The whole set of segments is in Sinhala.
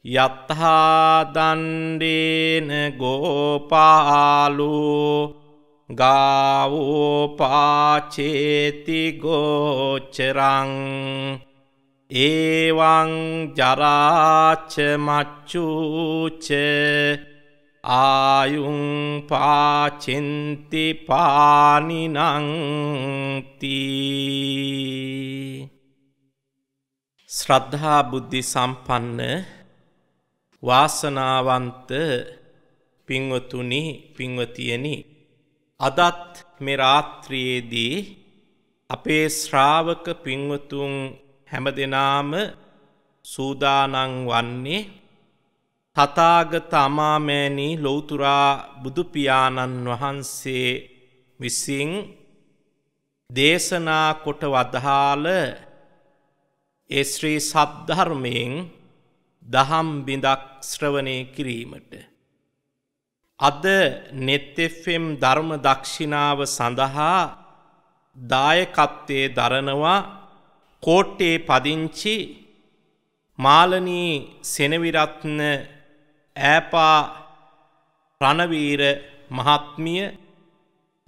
යත්හාදන්ඩේන ගෝපාලු ගාවෝපාචේතිගෝච්චරං ඒවං ජරාච්ච මච්චූච්ච ආයුම් පාචින්ති පානිනංති ශ්‍රද්ධා බුද්ධි සම්පන්න වාසනාවන්ත පින්වතුනි පින්වතියනි අදත් මේ රාත්‍රියේදී අපේ ශ්‍රාවක පින්වතුන් හැමදෙනාම සූදානම් වන්නේ තථාගත අමාමෑණි ලෞතුරා බුදු පියාණන් වහන්සේ විසින් දේශනා කොට වදාළ ඒ ශ්‍රී සද්ධර්මයෙන් දහම් බිඳක් ශ්‍රවණය කිරීමට. අද නෙත්තෙෆෙම් ධර්ම දක්ෂිනාව සඳහා දායකත්වය දරනවා කෝට්ටේ පදිංචි මාලනී සෙනවිරත්න ඈපා රණවීර මහත්මිය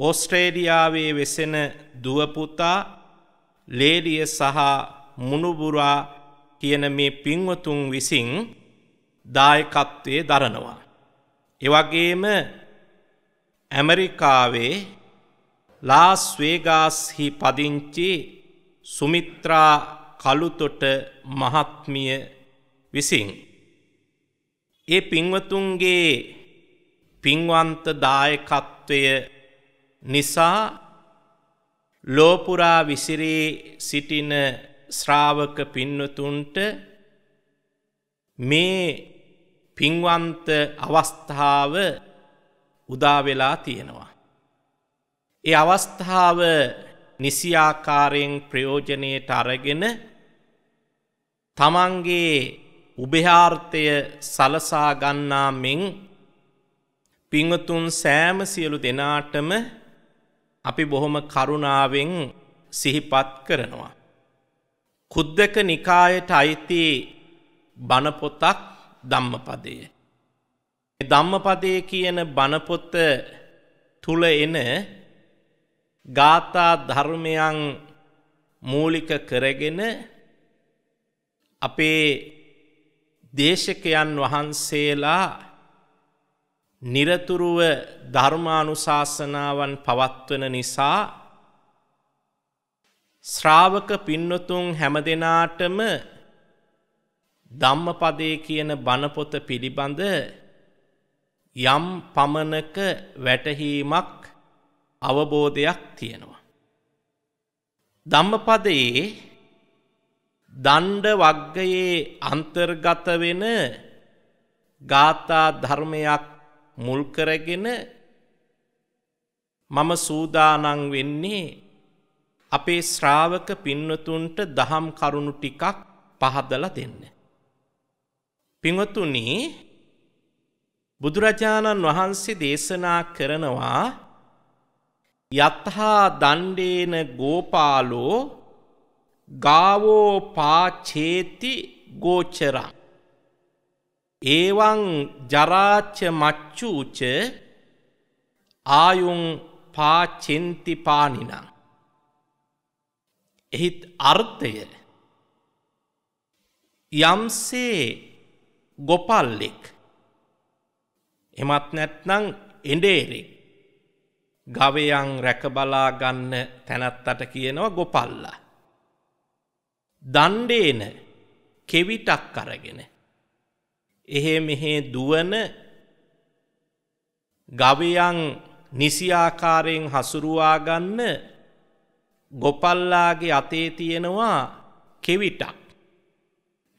ඕස්ට්‍රේඩියාවේ වෙසෙන දුවපුතා ලේඩිය සහ මුණුබුරා කියන මේ පින්වතුන් විසින් දායකත්වයේ දරනවා. එවගේම ඇමරිකාවේ ලාස් වේගාස්හි පදිංචි සුමිත්‍රා කළුතොට මහත්මිය විසින්. ඒ පින්වතුන්ගේ පින්වන්ත දායකත්වය නිසා ලෝපුරා විසිරී සිටින ශ්‍රාවක පින්නතුන්ට මේ පින්වන්ත අවස්ථාව උදාවෙලා තියෙනවා. ඒ අවස්ථාව නිසියාකාරයෙන් ප්‍රයෝජනයට අරගෙන තමන්ගේ උභහාර්ථය සලසාගන්නා මෙෙන් පිංහතුන් සෑම සියලු දෙනාටම අපි බොහොම කරුණාවෙන් සිහිපත් කරනවා. කුද්දක නිකායට අයිති බණපොතක් ධම්මපදය. ධම්මපදය කියන බණපොත තුළ එන ගාථා ධර්මයන් මූලික කරගෙන අපේ දේශකයන් වහන්සේලා නිරතුරුව ධර්මානුශාසනාවන් පවත්වන නිසා ශ්‍රාවක පින්නතුන් හැම දෙනාටම ධම්මපදයේ කියන බණපොත පිළිබඳ යම් පමණක වැටහීමක් අවබෝධයක් තියෙනවා. ධම්මපදයේ දණ්ඩ වග්ගයේ අන්තර්ගත වෙන ගාථා ධර්මයක් මුල් කරගෙන මම සූදානම් වෙන්නේ අපේ ශ්‍රාවක පින්නතුන්ට දහම් කරුණු ටිකක් පහදල දෙන්න. පිංවතුනි බුදුරජාණන් වහන්සේ දේශනා කරනවා යත්හා දණ්ඩේන ගෝපාලෝ ගාවෝ පාචේති ගෝචරං. ඒවං ජරාච්ච මච්චූච ආයුන් පාචෙන්ති පානිනං. එහිත් අර්ථය යම්සේ ගොපල්ලෙක් එමත් නැත්නං එඩේරෙක් ගවයන් රැකබලා ගන්න තැනත්තට කියනවා ගොපල්ලා. දණ්ඩේන කෙවිටක් කරගෙන. එහෙ මෙහේ දුවන ගවයන් නිසියාකාරයෙන් හසුරුවා ගන්න ගොපල්ලාගේ අතේ තියෙනවා කෙවිටක්.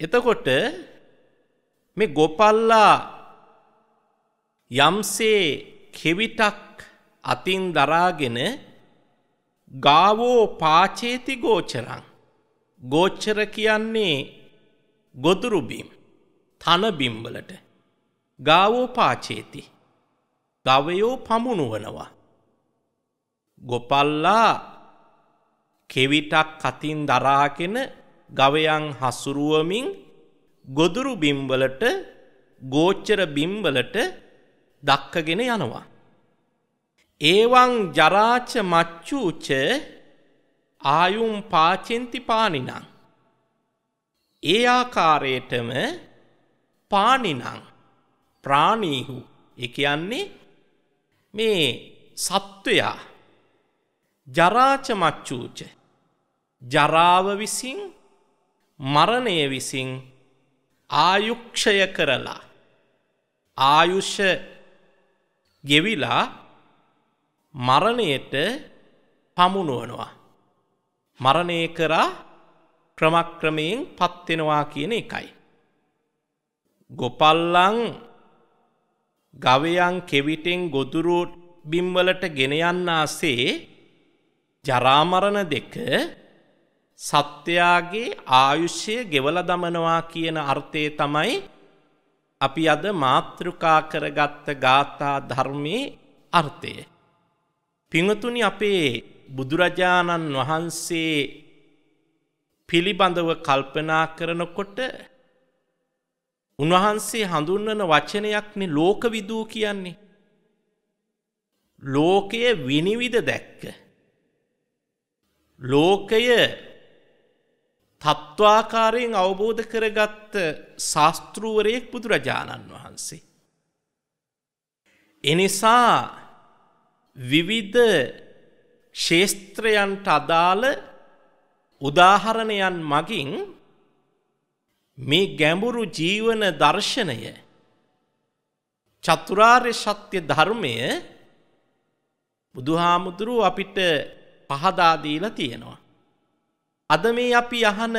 එතකොට මේ ගොපල්ලා යම්සේ කෙවිටක් අතින් දරාගෙන ගාවෝ පාචේති ගෝචරං. ගෝච්චර කියන්නේ ගොදුරුබිම් තනබිම්වලට ගාවෝ පාචේති ගවයෝ පමුණුවනවා. ගොපල්ලා කෙවිටක් කතින් දරාගෙන ගවයන් හසුරුවමින් ගොදුරු බිම්වලට ගෝච්චර බිම්වලට දක්කගෙන යනවා. ඒවං ජරාච මච්චූච ආයුම් පාචෙන්ති පානිනං. ඒ ආකාරයටම පානිනං ප්‍රාණීහු එක කියන්නේ මේ සත්වයා ජරාච මච්චූච ජරාව විසින් මරණය විසින් ආයුක්ෂය කරලා ආයුෂ ගෙවිලා මරණයට පමුණුවනවා මරණය කරා ක්‍රමක්‍රමයෙන් පත්වෙනවා කියන එකයි ගොපල්ලං ගවයන් කෙවිටෙන් ගොදුරු බිම්වලට ගෙන යන්නාසේ ජරාමරණ දෙක සත්‍යයාගේ ආයුෂ්‍යය ගෙවල දමනවා කියන අර්ථය තමයි අපි අද මාතෘකා කරගත්ත ගාථා ධර්මයේ අර්ථය. පිංහතුනි අපේ බුදුරජාණන් වහන්සේ පිළිබඳව කල්පනා කරනකොට උන්වහන්සේ හඳුන්වන වචනයක්න ලෝක විදූ කියන්නේ. ලෝකය විනිවිධ දැක්ක. ලෝකය තත්ත්වාකාරයෙන් අවබෝධ කරගත්ත ශාස්තෘුවරයෙක් බුදුරජාණන් වහන්සේ. එනිසා විවිධ ශේස්ත්‍රයන්ට අදාළ උදාහරණයන් මගින් මේ ගැඹුරු ජීවන දර්ශනය චතුරාර්ය සත්‍ය ධර්මය බුදුහාමුදුරුව අපිට පහදාදීල තියෙනවා. අද මේ අපි යහන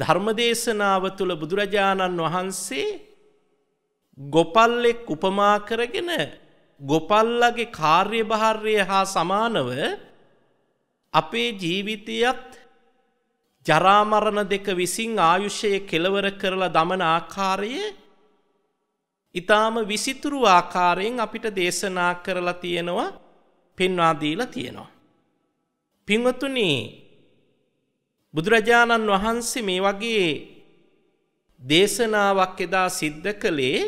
ධර්මදේශනාව තුළ බුදුරජාණන් වහන්සේ ගොපල්ලෙක් උපමා කරගෙන ගොපල්ලගේ කාර්යභාර්ය හා සමානව අපේ ජීවිතයත් ජරාමරණ දෙක විසින් ආයුෂය කෙලවර කරලා දමන ආකාරය ඊටාම විසිතුරු ආකාරයෙන් අපිට දේශනා කරලා තියෙනවා පෙන්වා දීලා තියෙනවා. පින්වතුනි බුදුරජාණන් වහන්සේ මේ වගේ දේශනාවක් එදා සිද්ධ කළේ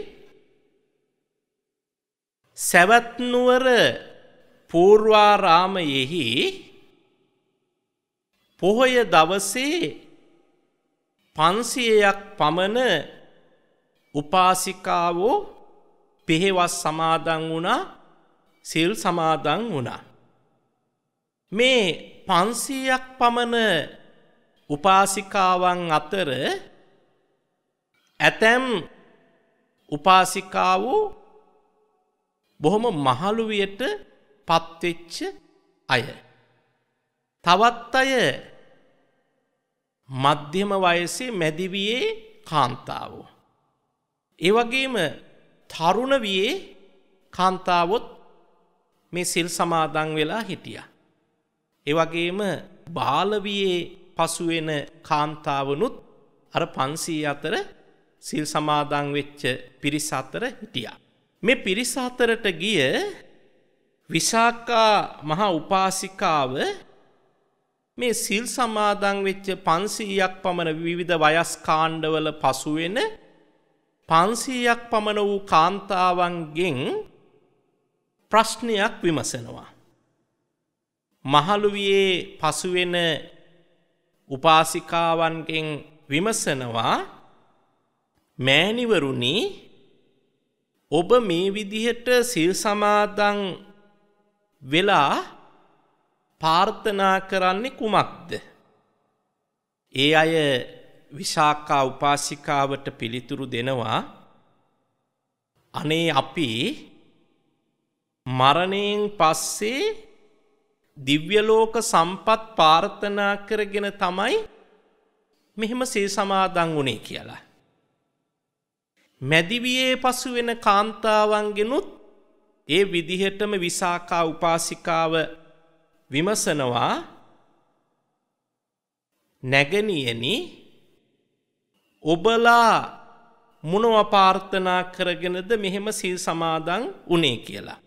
සවැත් නුවර පූර්වාරාමයේහි පොහොය දවසේ 500ක් පමණ උපාසිකාවෝ පෙහෙවස් සමාදන් වුණා සිල් සමාදන් වුණා. මේ පන්සීයක් පමණ උපාසිකාවන් අතර ඇතැම් උපාසිකාව බොහොම මහළුවියට පත්වෙච්ච අය. තවත් අය මධ්‍යම වයසේ මැදිවයේ කාන්තාව. ඒවගේම තරුණ වයේ කාන්තාවොත් මේ සිල් සමාදන් වෙලා හිටියා. ඒ වගේම බාලවියේ පසුවෙන කාන්තාවනුත් අර 500 අතර සිල් සමාදන් වෙච්ච පිරිස අතර හිටියා. මේ පිරිස අතරට ගිය විසාකා මහා උපාසිකාව මේ සිල් සමාදන් වෙච්ච 500ක් පමණ විවිධ වයස් කාණ්ඩවල පසුවෙන 500ක් පමණ වූ කාන්තාවන්ගෙන් ප්‍රශ්නයක් විමසනවා. මහළුවියේ පසුවෙන උපාසිකාවන්ගෙන් විමසනවා මෑණිවරුනි ඔබ මේ විදිහට සිල් සමාදන් වෙලා ප්‍රාර්ථනා කරන්නේ කුමක්ද? ඒ අය විසාකා උපාසිකාවට පිළිතුරු දෙනවා අනේ අපි මරණයෙන් පස්සේ දිව්‍යලෝක සම්පත් පාර්ථනා කරගෙන තමයි මෙහෙම සේ සමාදන් වුණේ කියලා. මැදිවියේ පසු වෙන කාන්තාවන්ගෙනුත් ඒ විදිහටම විසාකා උපාසිකාව විමසනවා නැගනියනි ඔබලා මොනව පාර්ථනා කරගෙනද මෙහෙම සිල් සමාදන් වුණේ කියලා.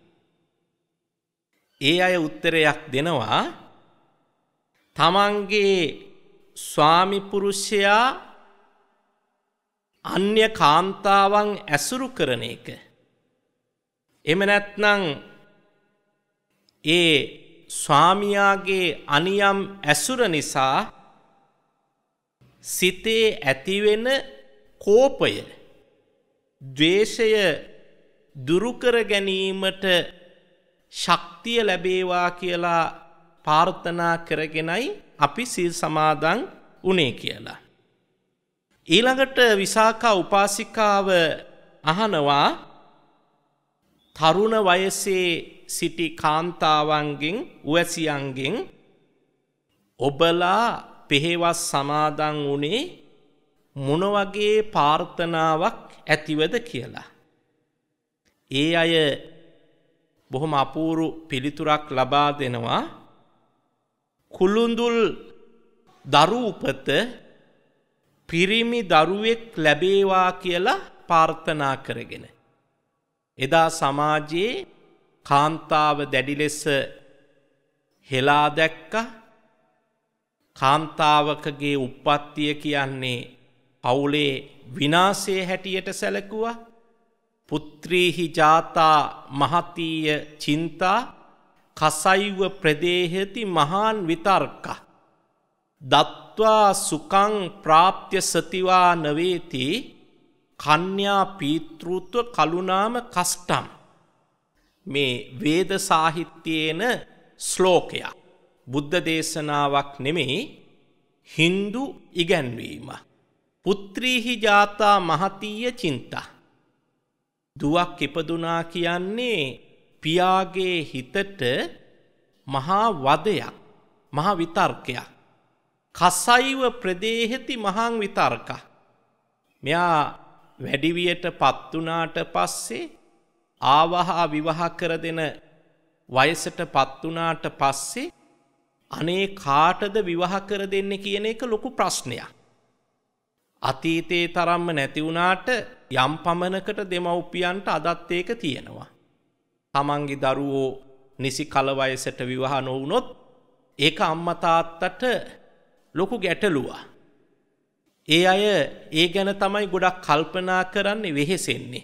ඒ අය උත්තරයක් දෙනවා තමන්ගේ ස්වාමිපුරුෂයා අන්‍ය කාන්තාවන් ඇසුරු කරන එක. එම නැත්නං ඒ ස්වාමියාගේ අනියම් ඇසුර නිසා සිතේ ඇතිවෙන කෝපය, දවේශය දුරුකර ගැනීමට ශක්තිය ලැබේවා කියලා පාර්ථනා කරගෙනයි අපි සිල් සමාදන් උනේ කියලා. ඊළඟට විසාකා උපාසිකාව අහනවා තරුණ වයසේ සිටි කාන්තාවන්ගෙන් උවැසියන්ගෙන් ඔබලා පෙහෙවස් සමාදන් වුණේ මොන වගේ ප්‍රාර්ථනාවක් ඇතිවද කියලා. ඒ අය බොහොම අපූරු පිළිතුරක් ලබා දෙනවා කුළුඳුල් දරු උපත පිරිමි දරුවෙක් ලැබේවා කියලා පාර්ථනා කරගෙන. එදා සමාජයේ කාන්තාව දැඩි ලෙස හෙලා දැක්ක කාන්තාවකගේ උප්පත්තිය කියන්නේ පවුලේ විනාශයේ හැටියට සැලකුවා පුත්‍රීහි ජාතා මහතීය චින්තා කසයිව ප්‍රදේහෙති මහාන් විතර්ක. දත්වා සුකං ප්‍රාප්ත්‍ය සතිවා නවේති කන්‍යා පීතෘත්ව කලුනාම කස්ටම්. මේ වේද සාහිත්‍යයන ස්ලෝකයක්. බුද්ධ දේශනාවක් නෙමෙයි හින්දු ඉගැන්වීම. පුත්‍රීහි ජාතා මහතීය චින්තා. දුවක් ඉපදුනා කියන්නේ පියාගේ හිතට මහා වදයක් මහා විතර්කයක් කසයිව ප්‍රදේහෙති මහං විතර්ක මෙයා වැඩිවියට පත් වුණාට පස්සේ ආවහා විවාහ කර දෙන වයසට පත් වුණාට පස්සේ අනේ කාටද විවාහ කර දෙන්නේ කියන එක ලොකු ප්‍රශ්නයක් අතීතයේ තරම්ම නැති වුණාට යම් පමණකට දෙමව්පියන්ට අදත් ඒක තියෙනවා. තමන්ගේ දරුවෝ නිසි කලවයසට විවාහ නොවුනොත් ඒක අම්මා තාත්තට ලොකු ගැටලුවා. ඒ අය ඒ ගැන තමයි ගොඩක් කල්පනා කරන්නේ වෙහෙසෙන්නේ.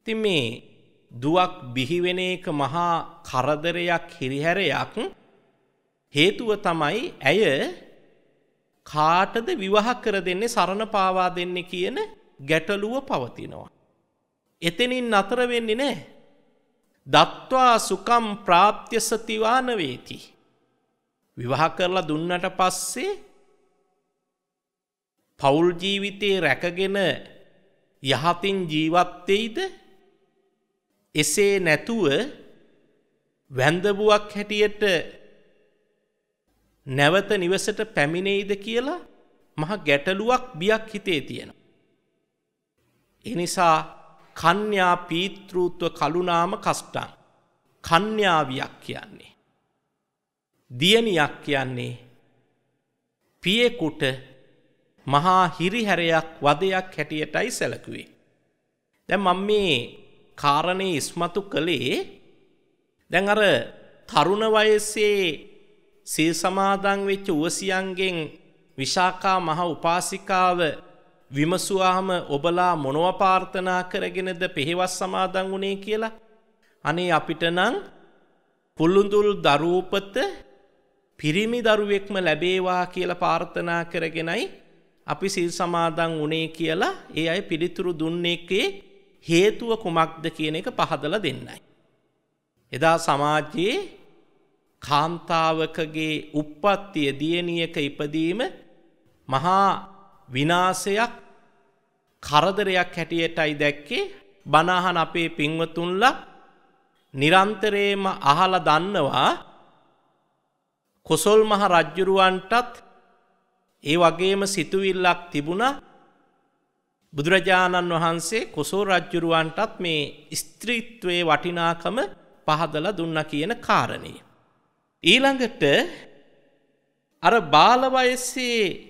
ඉතින් මේ දුවක් බිහිවෙන එක මහා කරදරයක් හිරිහැරයක් හේතුව තමයි ඇය කාටද විවාහ කර දෙන්නේ සරණ පාවා දෙන්නේ කියන ගැටලුව පවතිනවා. එතනින් නතර වෙන්නේ නැහැ. දත්වා සුකම් ප්‍රාප්ත්‍ය සතිවාන වේති. විවාහ කරලා දුන්නට පස්සේ පෞල් ජීවිතේ රැකගෙන යහතින් ජීවත් වෙයිද? එසේ නැතුව වැඳබුවක් හැටියට නැවත නිවසට පැමිණෙයිද කියලා මහ ගැටලුවක් බියක් හිතේ තියෙන. එනිසා කන්‍යා පීතෘත්ව කලුනාම කස්ටන් කන්‍යාවියක් කියන්නේ. දියණියක් කියන්නේ පියෙකුට මහා හිරිහැරයක් වදයක් හැටියටයි සැලකුවේ. දැන් මම මේ කාරණේ ඉස්මතු කළේ දැන් අර තරුණ වයසේ සිල් සමාදන් වෙච්ච උවසියන්ගෙන් විශාකා මහ උපාසිකාව විමසුවාම ඔබලා මොනව ප්‍රාර්ථනා කරගෙනද පෙහෙවස් සමාදන් වුණේ කියලා අනේ අපිට නම් පුළුඳුල් දරූපත පිරිමි දරුවෙක්ම ලැබේවා කියලා ප්‍රාර්ථනා කරගෙනයි අපි සිල් සමාදන් වුණේ කියලා ඒ අය පිළිතුරු දුන්නේකේ හේතුව කුමක්ද කියන එක පහදලා දෙන්නයි. එදා සමාජයේ කාන්තාවකගේ උප්පත්තිය දියණියක ඉපදීම මහා විනාශයක් කරදරයක් හැටියටයි දැක්කේ බනහන් අපේ පින්වතුන්ලා නිරන්තරේම අහලා දන්නවා කොසල් මහ රජ්ජුරුවන්ටත් ඒ වගේම සිතුවිල්ලක් තිබුණා බුදුරජාණන් වහන්සේ කොසෝ රජ්ජුරුවන්ටත් මේ ස්ත්‍රීත්වයේ වටිනාකම පහදලා දුන්න කියන කාරණේ ඊළඟට අර බාලවයස්සේ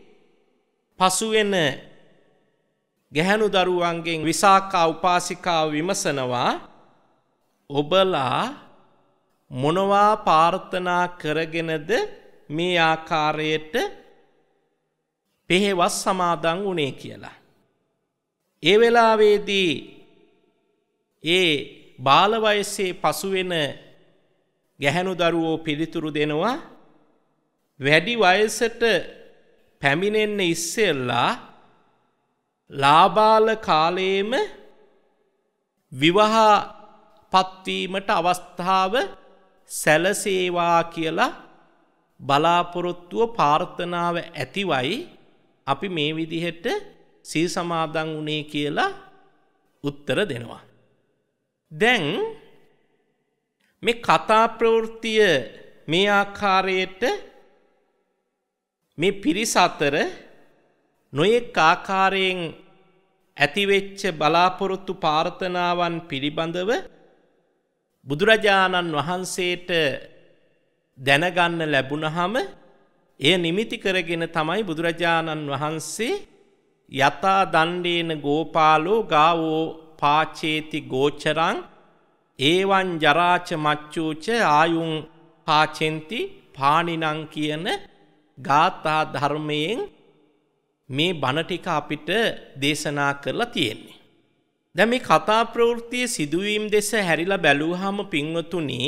පසුවෙන ගැහැණු දරුවන්ගෙන් විසාකා උපාසිකාව විමසනවා ඔබලා මොනවා පාර්ථනා කරගෙනද මේ ආකාරයට පෙහෙවස් සමාදන් වුණේ කියලා. ඒ වෙලාවේදී ඒ බාලවයසේ පසුවෙන ගැහැණු දරුවෝ පිළිතුරු දෙනවා වැඩි වයසට පැමිණෙන්න ඉස්සෙල්ලා ලාබාල කාලයේම විවාහ පත්වීමට අවස්ථාව සැලසේවා කියලා බලාපොරොත්තුව පාර්ථනාව ඇතිවයි අපි මේ විදිහට සී සමාදන් වුණේ කියලා උත්තර දෙනවා. දැන් මේ කතා ප්‍රවෘත්තිය මේ ආකාරයට මේ පිරිස අතර නොයෙක් ආකාරයෙන් ඇතිවෙච්ච බලාපොරොත්තු ප්‍රාර්ථනාවන් පිළිබඳව බුදුරජාණන් වහන්සේට දැනගන්න ලැබුණහම එය නිමිති කරගෙන තමයි බුදුරජාණන් වහන්සේ යතා දණ්ඩේන ගෝපාලෝ ගාවෝ පාචේති ගෝචරං ඒවන් ජරාච මච්චූච ආයුන් පාචෙන්ති පානිනං කියන ගාථා ධර්මයෙන් මේ බණටික අපිට දේශනා කරලා තියෙන්නේ. දැ මේ කතා ප්‍රවෘතිය සිදුවීම් දෙස හැරිලා බැලූහම පින්වතුනි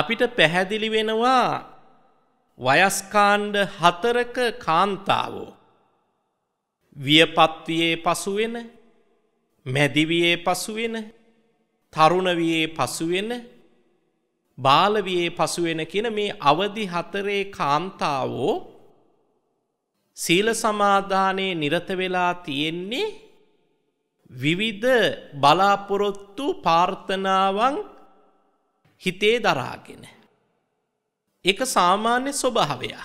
අපිට පැහැදිලි වෙනවා වයස්කාණ්ඩ හතරක කාන්තාවෝ. වියපත්වයේ පසුවෙන මැදිවයේ පසුවෙන තරුණ වියේ පසුවෙන බාල වියේ පසුවෙන කියන මේ අවදි හතරේ කාන්තාවෝ සීල සමාදානයේ නිරත වෙලා තියෙන්නේ විවිධ බලාපොරොත්තු ප්‍රාර්ථනාවන් හිතේ දරාගෙන ඒක සාමාන්‍ය ස්වභාවයක්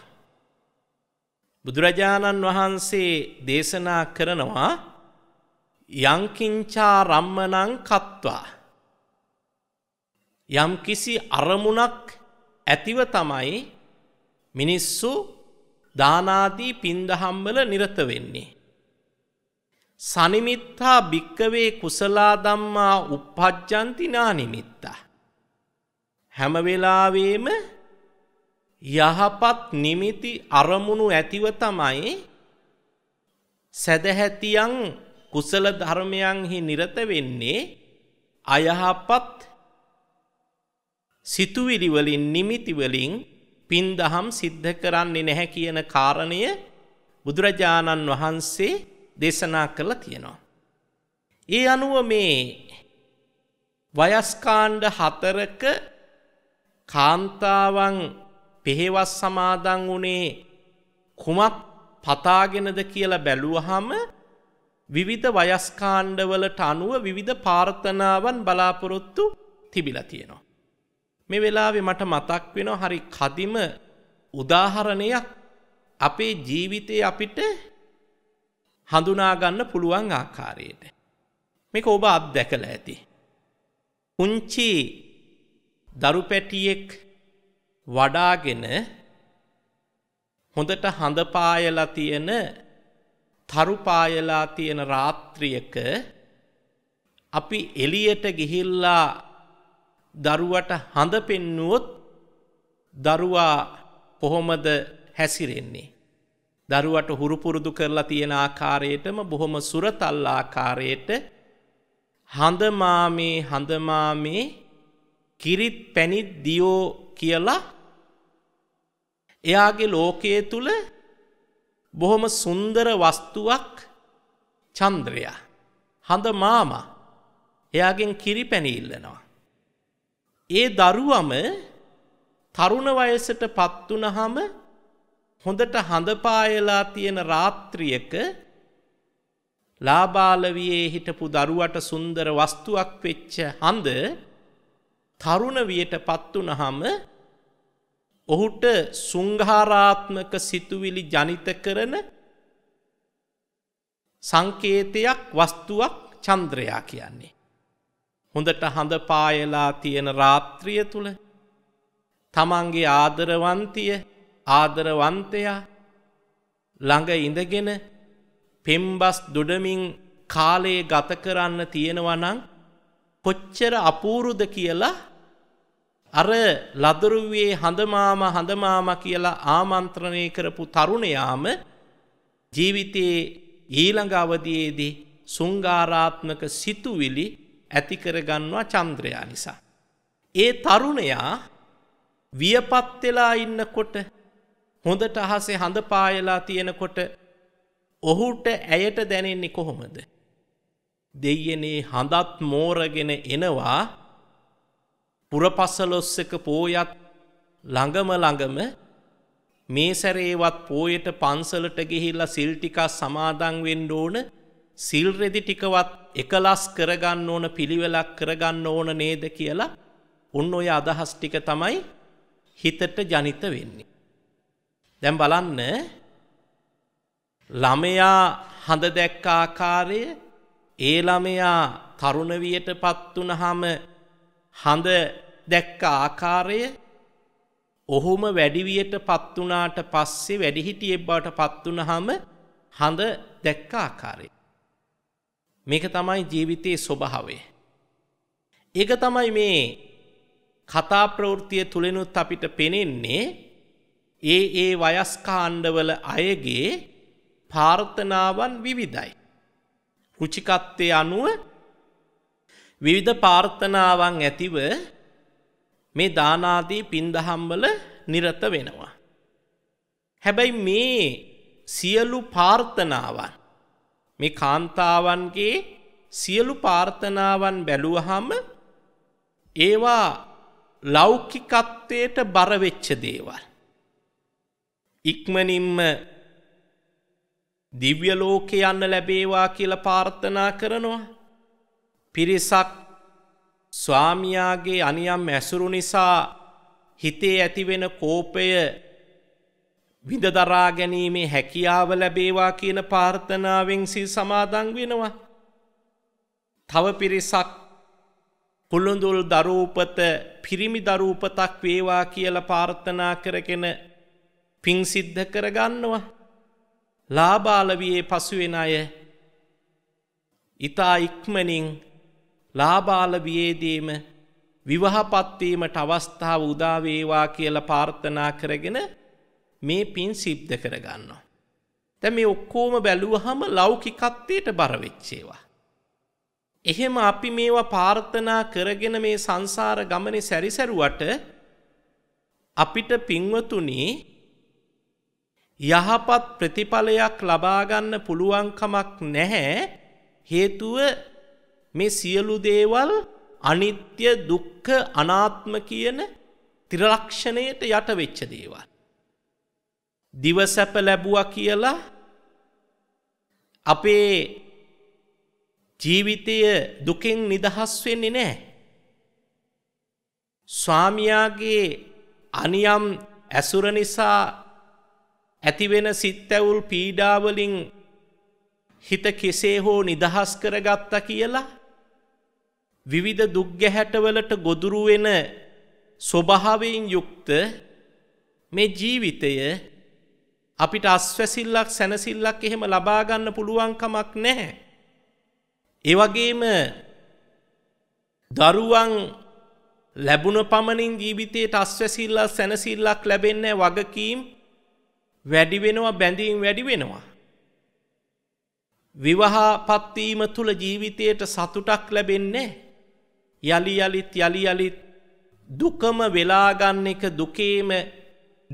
බුදුරජාණන් වහන්සේ දේශනා කරනවා යංකින්චා රම්මනං කත්වා යම්කිසි අරමුණක් ඇතිව තමයි මිනිස්සු දානාදී පින්දහම්වල නිරත වෙන්නේ. සනිමිත්තා භික්කවේ කුසලා ධම්මා uppajjanti නානිමිත්තා. හැම වෙලාවෙම යහපත් නිමිති අරමුණු ඇතිව තමයි සදැහැතියන් කුසල ධර්මයන්හි නිරත වෙන්නේ අයහපත් සිතුවිලි වලින් නිමිති වලින් පින්දහම් සිද්ධ කරන්නේ නැහැ කියන කාරණය බුදුරජාණන් වහන්සේ දේශනා කළා තියෙනවා. ඒ අනුව මේ වයස්කාණ්ඩ හතරක කාන්තාවන් පෙහෙවස් සමාදන් වුණේ කුමක් පතාගෙනද කියලා බැලුවහම විවිධ වයස්කාණ්ඩවලට අනුව විවිධ පාර්ථනාවන් බලාපොරොත්තු තිබිලා තියෙනවා. මේ වෙලාවේ මට මතක් වෙනවා හරි කදිම උදාහරණයක් අපේ ජීවිතේ අපිට හඳුනා ගන්න පුළුවන් ආකාරයට මේක ඔබ අත්දැකලා ඇති. පුංචි දරු පැටියෙක් වඩාගෙන හොඳට හඳ පායලා තියෙන තරු පායලා තියෙන රාත්‍රියක අපි එළියට ගිහිල්ලා දරුවට හඳ පෙන්නුවොත් දරුවා කොහොමද හැසිරෙන්නේ. දරුවට හුරුපුරුදු කරලා තියෙන ආකාරයටම බොහොම සුරතල් ආකාරයට හඳමාමේ හඳමාමේ කිරිත් පැණිත් දියෝ කියලා එයාගේ ලෝකයේ තුල බොහොම සුන්දර වස්තුවක් චන්ද්‍රයා හඳ මාමා එයාගෙන් කිරි පැණි ඉල්ලනවා ඒ දරුවම තරුණ වයසට පත් වුනහම හොඳට හඳපායලා තියෙන රාත්‍රියක ලාබාලවියේ හිටපු දරුවට සුන්දර වස්තුවක් වෙච්ච හඳ තරුණ වියට පත් වුනහම ඔහුට සුංඝාරාත්මක සිතුවිලි ජනිත කරන සංකේතයක් වස්තුවක් චන්ද්‍රයා කියන්නේ. හොඳට හඳ පායලා තියෙන රාත්‍රිය තුළ තමන්ගේ ආදරවන්තිය ආදරවන්තයා ළඟ ඉඳගෙන පෙම්බස් දොඩමින් කාලයේ ගත කරන්න තියෙනවනං කොච්චර අපූරුද කියලා අර ලදරුවේ හඳමාම හඳමාම කියලා ආමන්ත්‍රණය කරපු තරුණයාම ජීවිතයේ ඊළඟ අවදයේදී සුංගාරාත්මක සිතුවිලි ඇති කරගන්නවා චන්ද්‍රයා නිසා. ඒ තරුණයා වියපත් වෙලා ඉන්නකොට හොඳට අහසේ හඳ පායලා තියෙනකොට ඔහුට ඇයට දැනෙන්නේ කොහොමද? දෙයනේ හඳත් මෝරගෙන එනවා පුරපසලොස්සක පෝයත් ළඟම ළඟම මේ සැරේවත් පෝයට පන්සලට ගිහිල්ලා සිල් ටිකක් සමාදන් වෙන්න ඕන සිල් රෙදි ටිකවත් එකලස් කරගන්න ඕන පිළිවෙලක් කරගන්න ඕන නේද කියලා උන් ඔය අදහස් ටික තමයි හිතට ජනිත වෙන්නේ. දැන් බලන්න ළමයා හඳ දැක්ක ආකාරය ඒ ළමයා තරුණවියට පත් වුනහම හඳ දැක්ක ආකාරය ඔහුම වැඩිවියට පත් වුණාට පස්සේ වැඩිහිටියෙක් බවට පත් වුනහම හඳ දැක්ක ආකාරය මේක තමයි ජීවිතයේ ස්වභාවය. ඒක තමයි මේ කතා ප්‍රවෘත්තිය තුලිනුත් අපිට පෙනෙන්නේ ඒ ඒ වයස් කාණ්ඩවල අයගේ ප්‍රාර්ථනාවන් විවිධයි. ෘචිකත්වයේ අනුව විවිධ ප්‍රාර්ථනාවන් ඇතිව මේ දානාදී පින්දහම්වල නිරත වෙනවා. හැබැයි මේ සියලු ප්‍රාර්ථනාවන් මේ කාන්තාවන්ගේ සියලු පාර්ථනාවන් බැලුවහම ඒවා ලෞකිකත්වයට බරවෙච්ච දේවල්. ඉක්මනින්ම දිව්‍ය ලෝකෙ යන්න ලැබේවා කියලා පාර්ථනා කරනවා. පිරිසක් ස්වාමියාගේ අනියම් ඇසුරු නිසා හිතේ ඇතිවෙන කෝපය විඳදරා ගැනීමේ හැකියාව ලැබේවා කියන පාර්ථනාවෙන් සිල් සමාදන් වෙනවා. තව පිරිසක් පුළුඳුල් දරූපත පිරිමි දරූපතක් වේවා කියල පාර්ථනා කරගෙන පින් සිද්ධ කරගන්නවා. ලාබාලවයේ පසුවෙන අය ඉතා ඉක්මනින් ලාබාලවියේදීම විවාහපත්වීමට අවස්ථාව උදාවේවා කියල පාර්ථනා කරගෙන මේ පින් සිද්ධ කරගන්නවා. දැන් මේ ඔක්කොම බැලුවහම ලෞකිකත්වයට බර වෙච්චේවා. එහෙම අපි මේවා ප්‍රාර්ථනා කරගෙන මේ සංසාර ගමනේ සැරිසරුවට අපිට පින්වතුනි යහපත් ප්‍රතිඵලයක් ලබා ගන්න පුළුවන්කමක් නැහැ හේතුව මේ සියලු දේවල් අනිත්‍ය දුක්ඛ අනාත්ම කියන ත්‍රිලක්ෂණයට යට වෙච්ච දේවල් දිවසැප ලැබුව කියලා අපේ ජීවිතය දුකෙන් නිදහස් වෙන්නේ නෑ. ස්වාමියාගේ අනියම් ඇසුර නිසා ඇතිවෙන සිත්තැවුල් පීඩාවලින් හිත කෙසේ හෝ නිදහස් කරගත්ත කියලා විවිධ දුක්ගැහැටවලට ගොදුරු වෙන ස්වභාවයෙන් යුක්ත මේ ජීවිතය අපිට අස්වැසිල්ලක් සැනසිල්ලක් එහෙම ලබා ගන්න පුළුවන්කමක් නැහැ. ඒ වගේම දරුවන් ලැබුණ පමණින් ජීවිතයට අස්වැසිල්ල සැනසිල්ලක් ලැබෙන්නේ වගකීම් වැඩි වෙනවා බැඳීම් වැඩි වෙනවා. විවාහපත් වීම තුල ජීවිතයට සතුටක් ලැබෙන්නේ යලි යලිත් යලි යලිත් දුකම වෙලා ගන්න එක දුකේම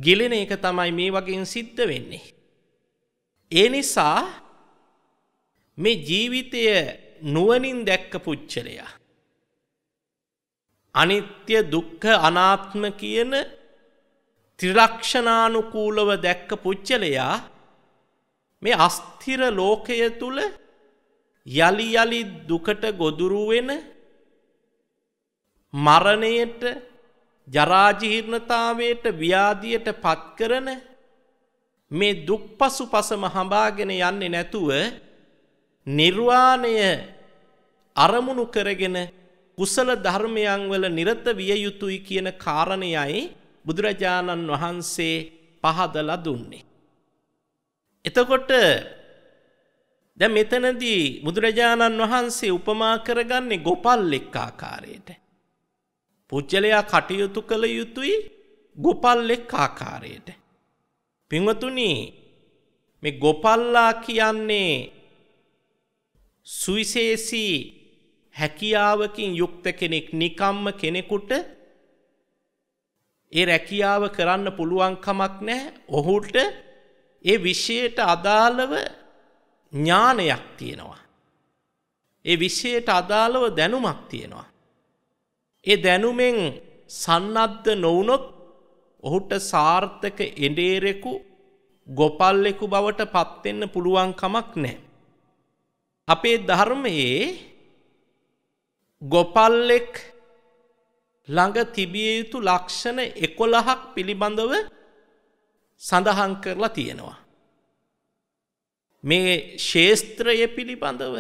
ගෙලෙන එක තමයි මේ වගේ සිද්ධ වෙන්නේ. ඒ නිසා මේ ජීවිතය නුවනින් දැක්ක පුච්චලයා. අනිත්‍ය දුක්ඛ අනාත්ම කියන ත්‍රිලක්ෂණානුකූලව දැක්ක පුච්චලයා මේ අස්තිර ලෝකය තුල යලි යලි දුකට ගොදුරු වෙන මරණයට ජරාජීර්ණතාවයට ව්‍යාධියට පත්කරන මේ දුක්පසු පසම හඹාගෙන යන්නේ නැතුව නිර්වාණය අරමුණු කරගෙන කුසල ධර්මයන් වල නිරත විය යුතුයි කියන කාරණයයි බුදුරජාණන් වහන්සේ පහදලා දුන්නේ. එතකොට දැන් මෙතනදී බුදුරජාණන් වහන්සේ උපමා කරගන්නේ ගොපල්ලෙක් ආකාරයට. පුච්චලයා කටයුතු කළ යුතුයි ගොපල්ලෙක් ආකාරයට. පිංවතුනී මේ ගොපල්ලා කියන්නේ සුවිශේෂී හැකියාවකින් යුක්ත කෙනෙක් නිකම්ම කෙනෙකුට ඒ රැකියාව කරන්න පුළුවන්කමක් නැහැ ඔහුට ඒ විෂයට අදාළව ඥානයක් තියෙනවා. ඒ විෂයට අදාළව දැනුමක් තියෙනවා. ඒ දැනුමෙන් සන්නද්ධ නොවුනොත් ඔහුට සාර්ථක එඩේරෙකු ගොපල්ලෙකු බවට පත්වෙන්න පුළුවන් කමක් නෑ. අපේ ධර්මයේ ගොපල්ලෙක් ළඟ තිබිය යුතු ලක්ෂණ එකොළහක් පිළිබඳව සඳහන් කරලා තියෙනවා. මේ ශේස්ත්‍රය පිළිබඳව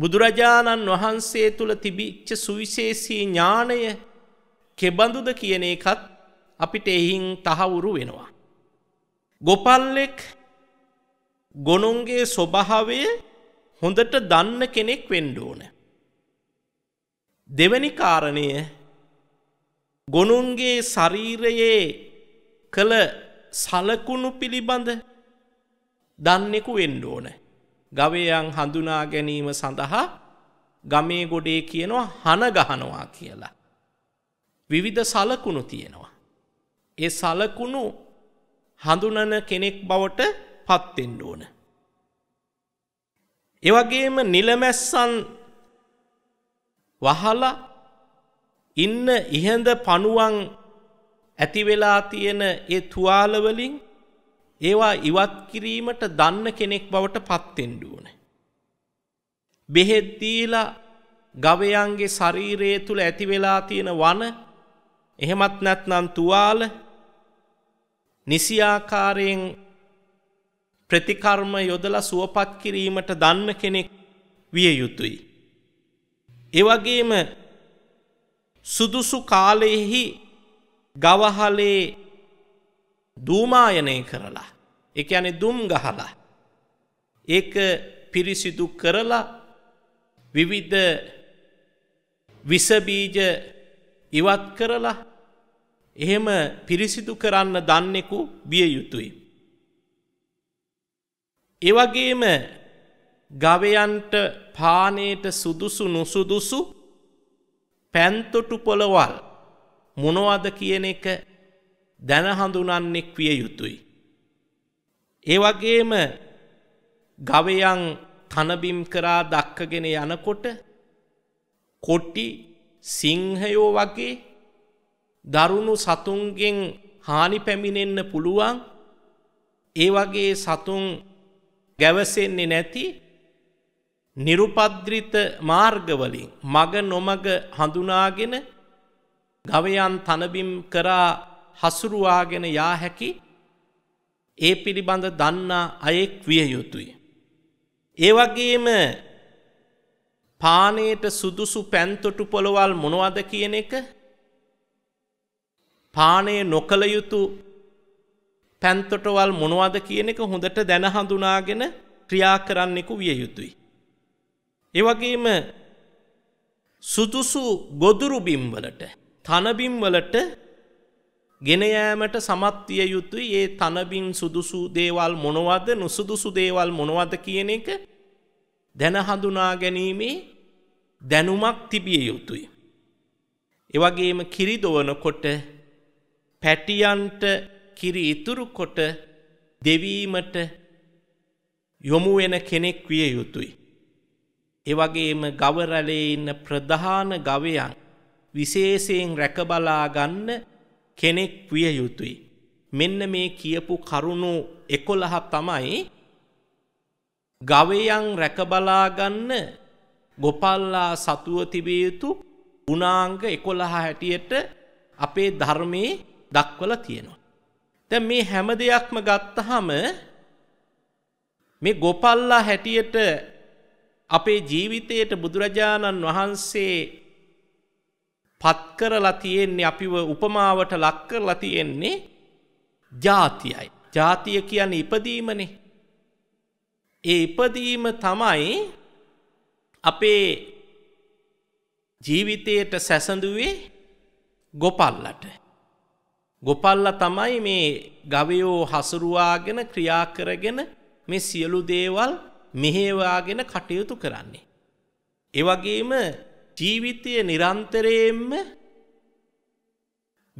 බුදුරජාණන් වහන්සේ තුළ තිබිච්ච සුවිශේෂී ඥානය කෙබඳුද කියන එකත් අපිට එහින් තහවුරු වෙනවා. ගොපල්ලෙක් ගොනුන්ගේ ස්වභාවය හොඳට දන්න කෙනෙක් වෙන්ඩෝන. දෙවැනි කාරණය ගොනුන්ගේ ශරීරයේ කළ සලකුණු පිළිබඳ දන්නෙකු වෙන්ඩෝනෑ. ගවයන් හඳුනා ගැනීම සඳහා ගමේ ගොඩේ කියනවා හන ගහනවා කියලා. විවිධ සලකුණු තියෙනවා. ඒ සලකුණු හඳුනන කෙනෙක් බවට පත්වෙන්න ඕන. එවගේම නිලමැස්සන් වහල ඉන්න ඉහඳ පණුවන් ඇතිවෙලා තියෙන ඒ තුවාලවලින් ඒවා ඉවත් කිරීමට දන්න කෙනෙක් බවට පත්වෙන්න ඕනේ. බෙහෙත් දීලා ගවයන්ගේ ශරීරය තුල ඇති වෙලා තියෙන වන එහෙමත් නැත්නම් තුවාල නිසියාකාරයෙන් ප්‍රතිකර්ම යොදලා සුවපත් කිරීමට දන්න කෙනෙක් විය යුතුයි. ඒ වගේම සුදුසු කාලයේහි ගවහලේ දූමායනය කරලා එක යනෙ දුම් ගහලා ඒක පිරිසිදු කරලා විවිධ විසබීජ ඉවත් කරලා එහෙම පිරිසිදු කරන්න දන්නෙකු විය යුතුයි. එවගේම ගවයන්ට පානයට සුදුසු නුසුදුසු පැන්තොටු පොළවල් මොනවද කියන එක දැන හඳුනන්නෙක් විය යුතුයි. ඒ වගේම ගවයන් තනබිම් කරා දක්කගෙන යනකොට කොට්ටි සිංහයෝ වගේ දරුණු සතුන්ගෙන් හානි පැමිණෙන්න පුළුවන් ඒ වගේ සතුන් ගැවසෙන්නේ නැති නිරුපද්‍රිත මාර්ගවලින් මග නොමග හඳුනාගෙන ගවයන් තනබිම් කරා හසුරුවාගෙන යා හැකි ඒ පිළිබඳ දන්නා අයෙක් විය යුතුයි. ඒ වගේම පානයට සුදුසු පැන්තොටු පොළොවල් මොනවද කියන එක පානය නොකළ යුතු පැන්තොටවල් මොනවද කියන එක හොඳට දැන හඳුනාගෙන ක්‍රියා කරන්නෙකු විය යුතුයි. එවගේම සුදුසු ගොදුරු බිම්වලට තනබිම්වලට ගෙන යාමට සමත් විය යුතුයි ඒ තනබින් සුදුසු දේවල් මොනවද නුසුදුසු දේවල් මොනවද කියන එක දැන හඳුනා ගැනීමේ දැනුමක් තිබිය යුතුයි. ඒ වගේම කිරි දොවනකොට පැටියන්ට කිරි ඉතුරු කොට දෙවීමට යොමු වෙන කෙනෙක් විය යුතුයි. ඒ වගේම ගව රැළේ ඉන්න ප්‍රධාන ගවයන් විශේෂයෙන් රැකබලා ගන්න කෙනෙක් විය යුතුයි. මෙන්න මේ කියපු කරුණු 11 තමයි ගවයන් රැකබලා ගන්න ගොපල්ලා සතුව තිබිය යුතු ගුණාංග 11 හැටියට අපේ ධර්මයේ දක්වලා තියෙනවා. දැන් මේ හැම දෙයක්ම ගත්තාම මේ ගොපල්ලා හැටියට අපේ ජීවිතයට බුදුරජාණන් වහන්සේ පත්කරලා තියෙන්නේ අපිව උපමාවට ලක් කරලා තියෙන්නේ ජාතියයි. ජාතිය කියන්නේ ඉපදීමනේ. ඒ ඉපදීම තමයි අපේ ජීවිතයට සැසඳුවේ ගොපල්ලට. ගොපල්ල තමයි මේ ගවයෝ හසුරුවාගෙන ක්‍රියා කරගෙන මේ සියලු දේවල් මෙහෙවාගෙන කටයුතු කරන්නේ. ඒ වගේම ජීවිතය නිරන්තරයෙන්ම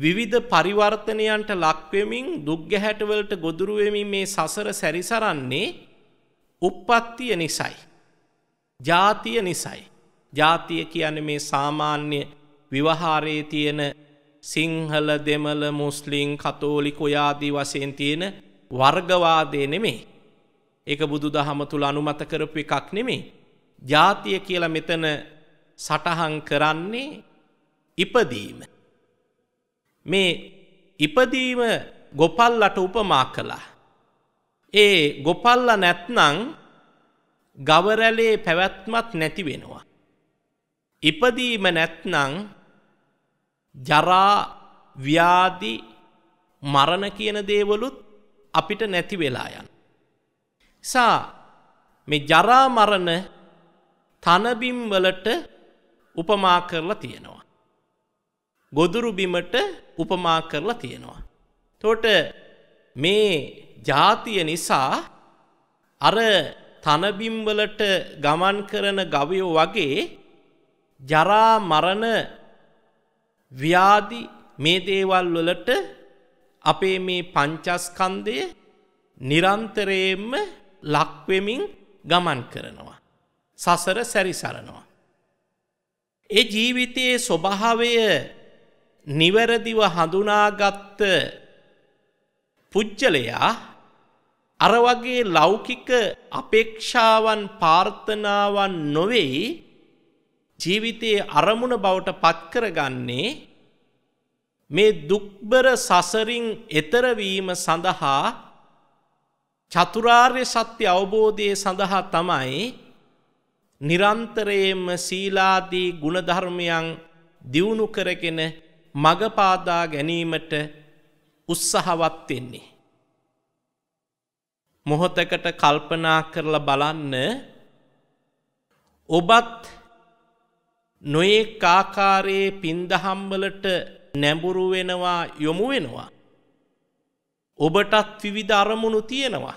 විවිධ පරිවර්තනයන්ට ලක්වෙමින් දුක්ගැහැටවලට ගොදුරුවමින් මේ සසර සැරිසරන්නේ උප්පත්තිය නිසයි. ජාතිය නිසයි. ජාතිය කියන මේ සාමාන්‍ය විවහාරයේ තියෙන සිංහල දෙමළ මුස්ලිං කතෝලි කොයාදී වසයෙන් තියෙන වර්ගවාදය නෙමේ. එක බුදු දහම තුළ අනුමත කරපු එකක් නෙමේ. ජාතිය කියලා මෙතන සටහන් කරන්නේ ඉපදීම. මේ ඉපදීම ගොපල්ලට උපමා කළා. ඒ ගොපල්ල නැත්නම් ගවරැලේ පැවැත්මත් නැති වෙනවා. ඉපදීම නැත්නම් ජරා ව්‍යාධි මරණ කියන දේවලුත් අපිට නැති වෙලා යන. සා මේ ජරා මරණ තනබිම් වලට උපමා කරලා තියෙනවා. ගොදුරු බිමට උපමා කරලා තියෙනවා. එතකොට මේ ಜಾතිය නිසා අර තනබිම් වලට ගමන් කරන ගවයෝ වගේ ජරා මරණ ව්‍යාධි මේ දේවල් වලට අපේ මේ පංචස්කන්ධය නිරන්තරයෙන්ම ලක් වෙමින් ගමන් කරනවා. සසර සැරිසරනවා. ඒ ජීවිතයේ ස්වභාවය නිවැරදිව හඳුනාගත්ත පුජ්ජලයා අර වගේ ලෞකික අපේක්ෂාවන් පාර්ථනාවන් නොවෙයි ජීවිතයේ අරමුණ බවට පත්කරගන්නේ මේ දුක්බර සසරින් එතරවීම සඳහා චතුරාර්ය සත්‍ය අවබෝධය සඳහා තමයි නිරන්තරයෙන්ම සීලාදී ගුණධර්මයන් දියුණු කරගෙන මගපාදා ගැනීමට උත්සහවත් වෙන්නේ. මොහොතකට කල්පනා කරලා බලන්න ඔබත් නොයේ කාකාරයේ පින්දහම්බලට නැඹුරු වෙනවා යොමු වෙනවා. ඔබටත් විවිධ අරමුණු තියෙනවා.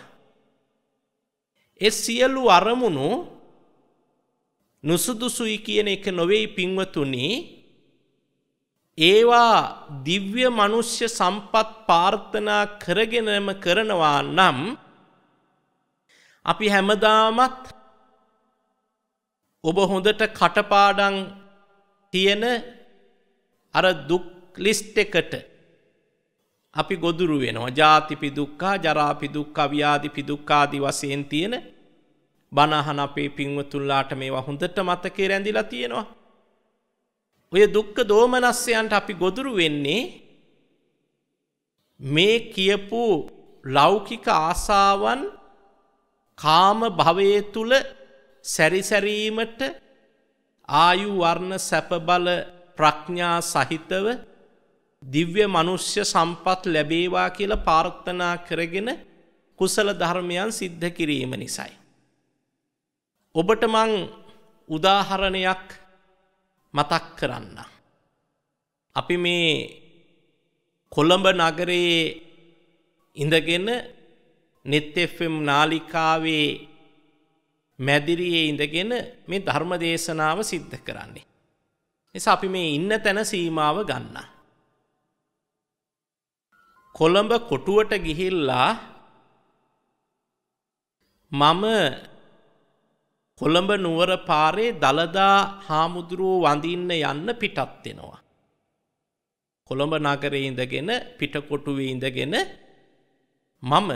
එ සියලු අරමුණු නුසුදුසුයි කියන එක නොවෙයි පින්වතුනි ඒවා දිව්‍ය මනුෂ්‍ය සම්පත් පාර්ථනා කරගෙනම කරනවා නම් අපි හැමදාමත් ඔබ හොඳට කටපාඩං තියෙන අර දුක් ලිස්ට් එකට අපි ගොදුරු වෙනවා ජාතිපි දුක්ඛා ජරාපි දුක්ඛා ව්‍යාධිපි දුක්ඛාදි වශයෙන් තියෙන බනහන අපේ පින්වතුල්ලාට මේවා හොඳට මතකේ රැඳිලා තියෙනවා. ඔය දුක්ඛ දෝමනස්සයන්ට අපි ගොදුරු වෙන්නේ මේ කියපු ලෞකික ආසාවන් කාම භවයේ තුල සැරිසැරීමට ආයු වර්ණ සැප බල ප්‍රඥා සහිතව දිව්‍ය මනුෂ්‍ය සම්පත් ලැබේවා කියලා ප්‍රාර්ථනා කරගෙන කුසල ධර්මයන් සිද්ධ කිරීම නිසායි ඔබට මං උදාහරණයක් මතක් කරන්න. අපි මේ කොළඹ නගරයේ ඉඳගෙන නෙත්තෙම් නාලිකාවේ මැදිරියේ ඉඳගෙන මේ ධර්ම දේශනාව සිද්ධ කරන්නේ. නිසා අපි මේ ඉන්න තැන සීමාව ගන්න. කොළඹ කොටුවට ගිහිල්ලා මම කොළඹ නුවර පාරේ දළදා හාමුදුරුවෝ වඳින්න යන්න පිටත් වෙනවා. කොළඹ නගරේ ඉඳගෙන පිටකොටුවේ ඉඳගෙන මම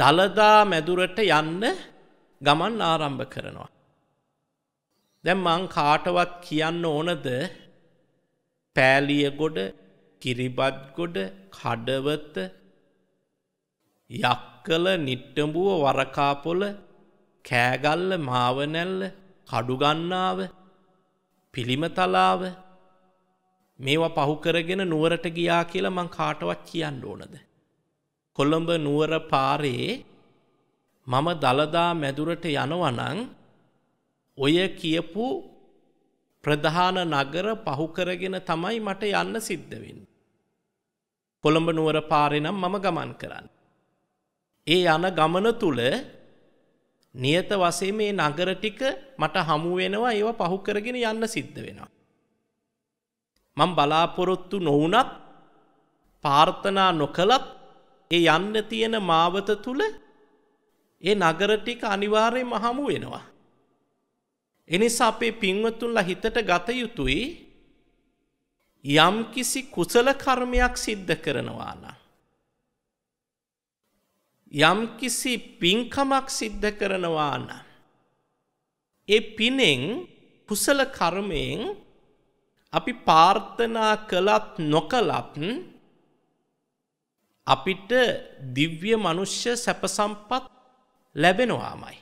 දළදා මැදුරට යන්න ගමන් ආරම්භ කරනවා. දැන් මං කාටවත් කියන්න ඕනද පෑලියගොඩ කිරිබත්ගොඩ කඩවත යක්කල නිට්ටඹුව වරකාපොළ කෑගල්ල මාවනැල්ල කඩුගන්නාව පිළිමතලාව මේවා පහුකරගෙන නුවරට ගියා කියලා මං කාටවත් කියන්න ඕනද. කොළඹ නුවර පාරයේ මම දළදා මැදුරට යනවනං ඔය කියපු ප්‍රධාන නගර පහුකරගෙන තමයි මට යන්න සිද්ධවෙන්. කොළඹ නුවර පාරෙනම් මම ගමන් කරන්න. ඒ යන ගමන තුළ නියත වශයෙන් මේ නගර ටික මට හමු වෙනවා ඒව පහු කරගෙන යන්න සිද්ධ වෙනවා. මම බලාපොරොත්තු නොවුනත් ප්‍රාර්ථනා නොකලත් ඒ යන්න තියෙන මාවත තුල ඒ නගර ටික අනිවාර්යයෙන්ම හමු වෙනවා. එනිසා අපේ පින්වත්තුන්ලා හිතට ගත යුතුයි යම්කිසි කුසල කර්මයක් සිද්ධ කරනවා නම් යම්කිසි පින්කමක් සිද්ධ කරනවා නම් ඒ පිනෙන් කුසල කර්මයෙන් අපි ප්‍රාර්ථනා කළත් නොකළත් අපිට දිව්‍ය මනුෂ්‍ය සැප සම්පත් ලැබෙනවාමයි.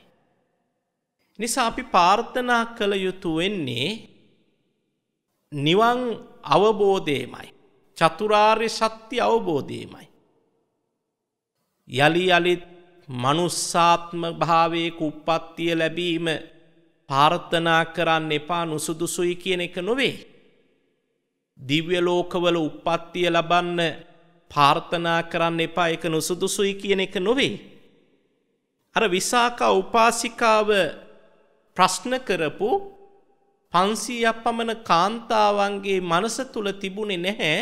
නිසා අපි ප්‍රාර්ථනා කළ යුතු වෙන්නේ නිවන් අවබෝධයමයි. චතුරාර්ය සත්‍ය අවබෝධයමයි. යළි යළිත් මනුස්සාත්ම භාවයක උප්පත්තිය ලැබීම පාර්ථනා කරන්න එපා නුසුදුසුයි කියන එක නොවේ. දිව්‍ය ලෝකවල උප්පත්තිය ලබන්න පාර්ථනා කරන්න එපා එක නුසුදුසුයි කියන එක නොවේ. අර විසාකා උපාසිකාව ප්‍රශ්න කරපු පන්සීයක් පමණ කාන්තාවන්ගේ මනස තුළ තිබුණේ නැහැ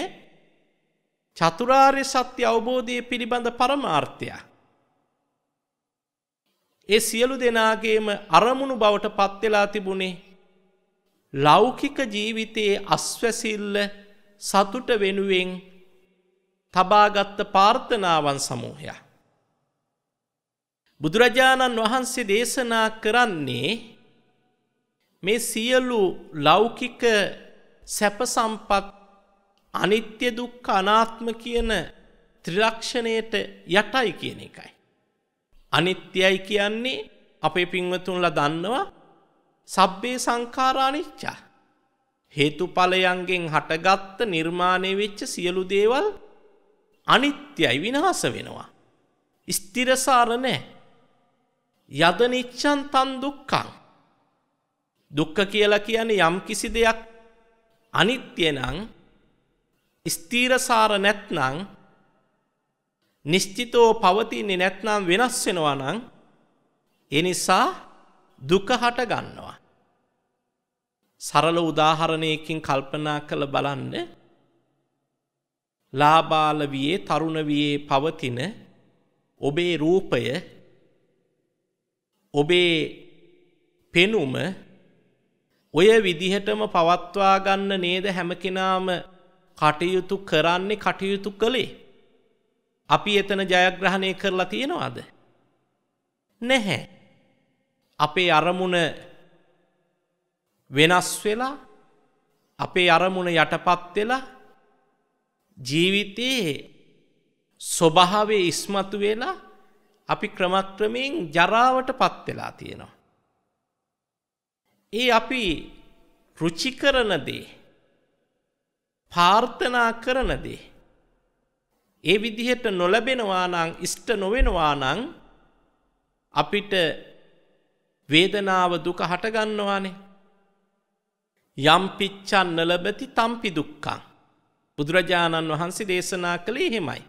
චතුරාර්ය සත්‍ය අවබෝධය පිළිබඳ පරමාර්ථය. ඒ සියලු දෙනාගේම අරමුණු බවට පත්වෙලා තිබුණේ ලෞකික ජීවිතයේ අස්වැසිල්ල සතුට වෙනුවෙන් තබාගත්ත පාර්ථනාවන් සමූහය. බුදුරජාණන් වහන්සේ දේශනා කරන්නේ මේ සියලු ලෞකික සැපසම්පත් අනිත්‍ය දුක්ඛ අනාත්ම කියන ත්‍රිලක්ෂණයට යටයි කියන එකයි. අනිත්‍යයි කියන්නේ අපේ පින්වතුන්ලා දන්නවා සබ්බේ සංඛාරා අනිච්චා. හේතුඵලයන්ගෙන් හටගත්ත නිර්මාණය වෙච්ච සියලු දේවල් අනිත්‍යයි විනාශ වෙනවා. ස්ථිරසාර නැහැ. යද නිච්ඡන් තන් දුක්ඛං. දුක්ඛ කියලා කියන්නේ යම් කිසි දෙයක් අනිත්‍ය නම් ස්තීරසාර නැත්නං නිශ්චිතෝ පවතින්නේ නැත්නම් වෙනස් වෙනවා නම් එනිසා දුක හට ගන්නවා. සරල උදාහරණයකින් කල්පනා කළ බලන්න ලාබාල වයේ තරුණ වයේ පවතින ඔබේ රූපය ඔබේ පෙනුම ඔය විදිහටම පවත්වා ගන්න නේද හැම කෙනාම කටයුතු කරන්නේ කටයුතු කළේ. අපි එතන ජයග්‍රහණය කරලා තියෙනවාද. නැහැ. අපේ අරමුණ වෙනස් වෙලා අපේ අරමුණ යටපත් වෙලා ජීවිතයේ ස්වභාවේ ඉස්මතු වෙලා අපි ක්‍රමක්‍රමයෙන් ජරාවට පත් වෙලා තියෙනවා. ඒ අපි රුචි කරන දේ ප්‍රාර්ථනා කරන දේ. ඒ විදිහට නොලැබෙනවා නම් ඉෂ්ට නොවෙනවා නම් අපිට වේදනාව දුක හටගන්නවානේ. යම් පිච්චන්න ලැබති තම්පි දුක්ඛං. බුදුරජාණන් වහන්සේ දේශනා කළේ එහෙමයි.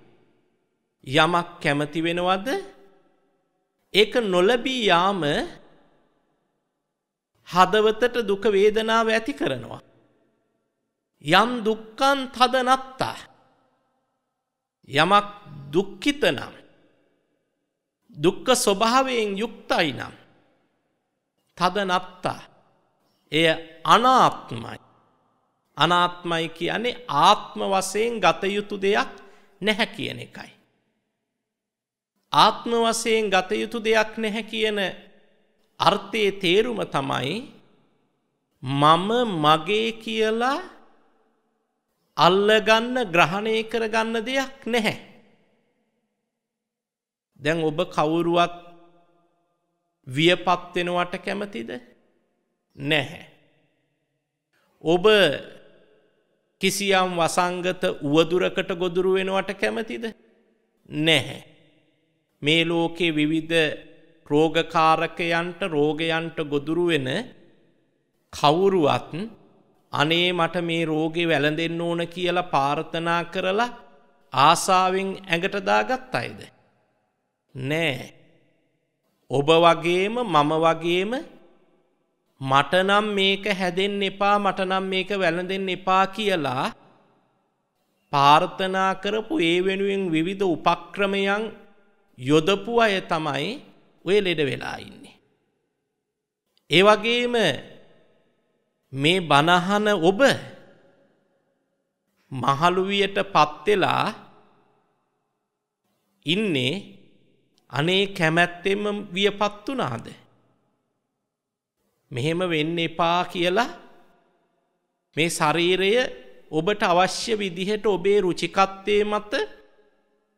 යමක් කැමති වෙනවද? ඒක නොලැබී යාම හදවතට දුක වේදනාව ඇති කරනවා. යම් දුක්කන් තදනත්තා යමක් දුක්ඛිත නම් දුක්ඛ ස්වභාවයෙන් යුක්තයි නම් තදනත්තා එය අනාත්මයි අනාත්මයි කියන්නේ ආත්ම වශයෙන් ගත යුතු දෙයක් නැහැ කියන එකයි ආත්ම වශයෙන් ගත යුතු දෙයක් නැහැ කියන අර්ථයේ තේරුම තමයි මම මගේ කියලා අල්ලගන්න ග්‍රහණය කරගන්න දෙයක් නැහැ. දැන් ඔබ කවුරුවත් වියපත් වෙනවට කැමතිද? නැහැ. ඔබ කිසියම් වසංගත උවදුරකට ගොදුරු වෙනවට කැමතිද? නැහැ. මේ ලෝකේ විවිධ රෝගකාරකයන්ට රෝගයන්ට ගොදුරු වෙන කවුරුවත් අනේ මට මේ රෝගේ වැළඳෙන්න ඕන කියලා පාර්ථනා කරලා ආසාවෙන් ඇඟට දාගත් අයද? නෑ. ඔබ වගේම මම වගේම මට නම් මේක හැදෙන්න එපා මට නම් මේක වැළඳෙන්න එපා කියලා පාර්ථනා කරපු ඒ වෙනුවෙන් විවිධ උපක්‍රමයන් යොදපු අය තමයි ඔය ලෙඩ වෙලා ඉන්නේ. ඒ වගේම මේ බනහන ඔබ මහලුවියට පත්වෙලා ඉන්නේ අනේ කැමැත්තෙම වියපත් වුණාද. මෙහෙම වෙන්න එපා කියලා මේ ශරීරය ඔබට අවශ්‍ය විදිහට ඔබේ රුචිකත්වය මත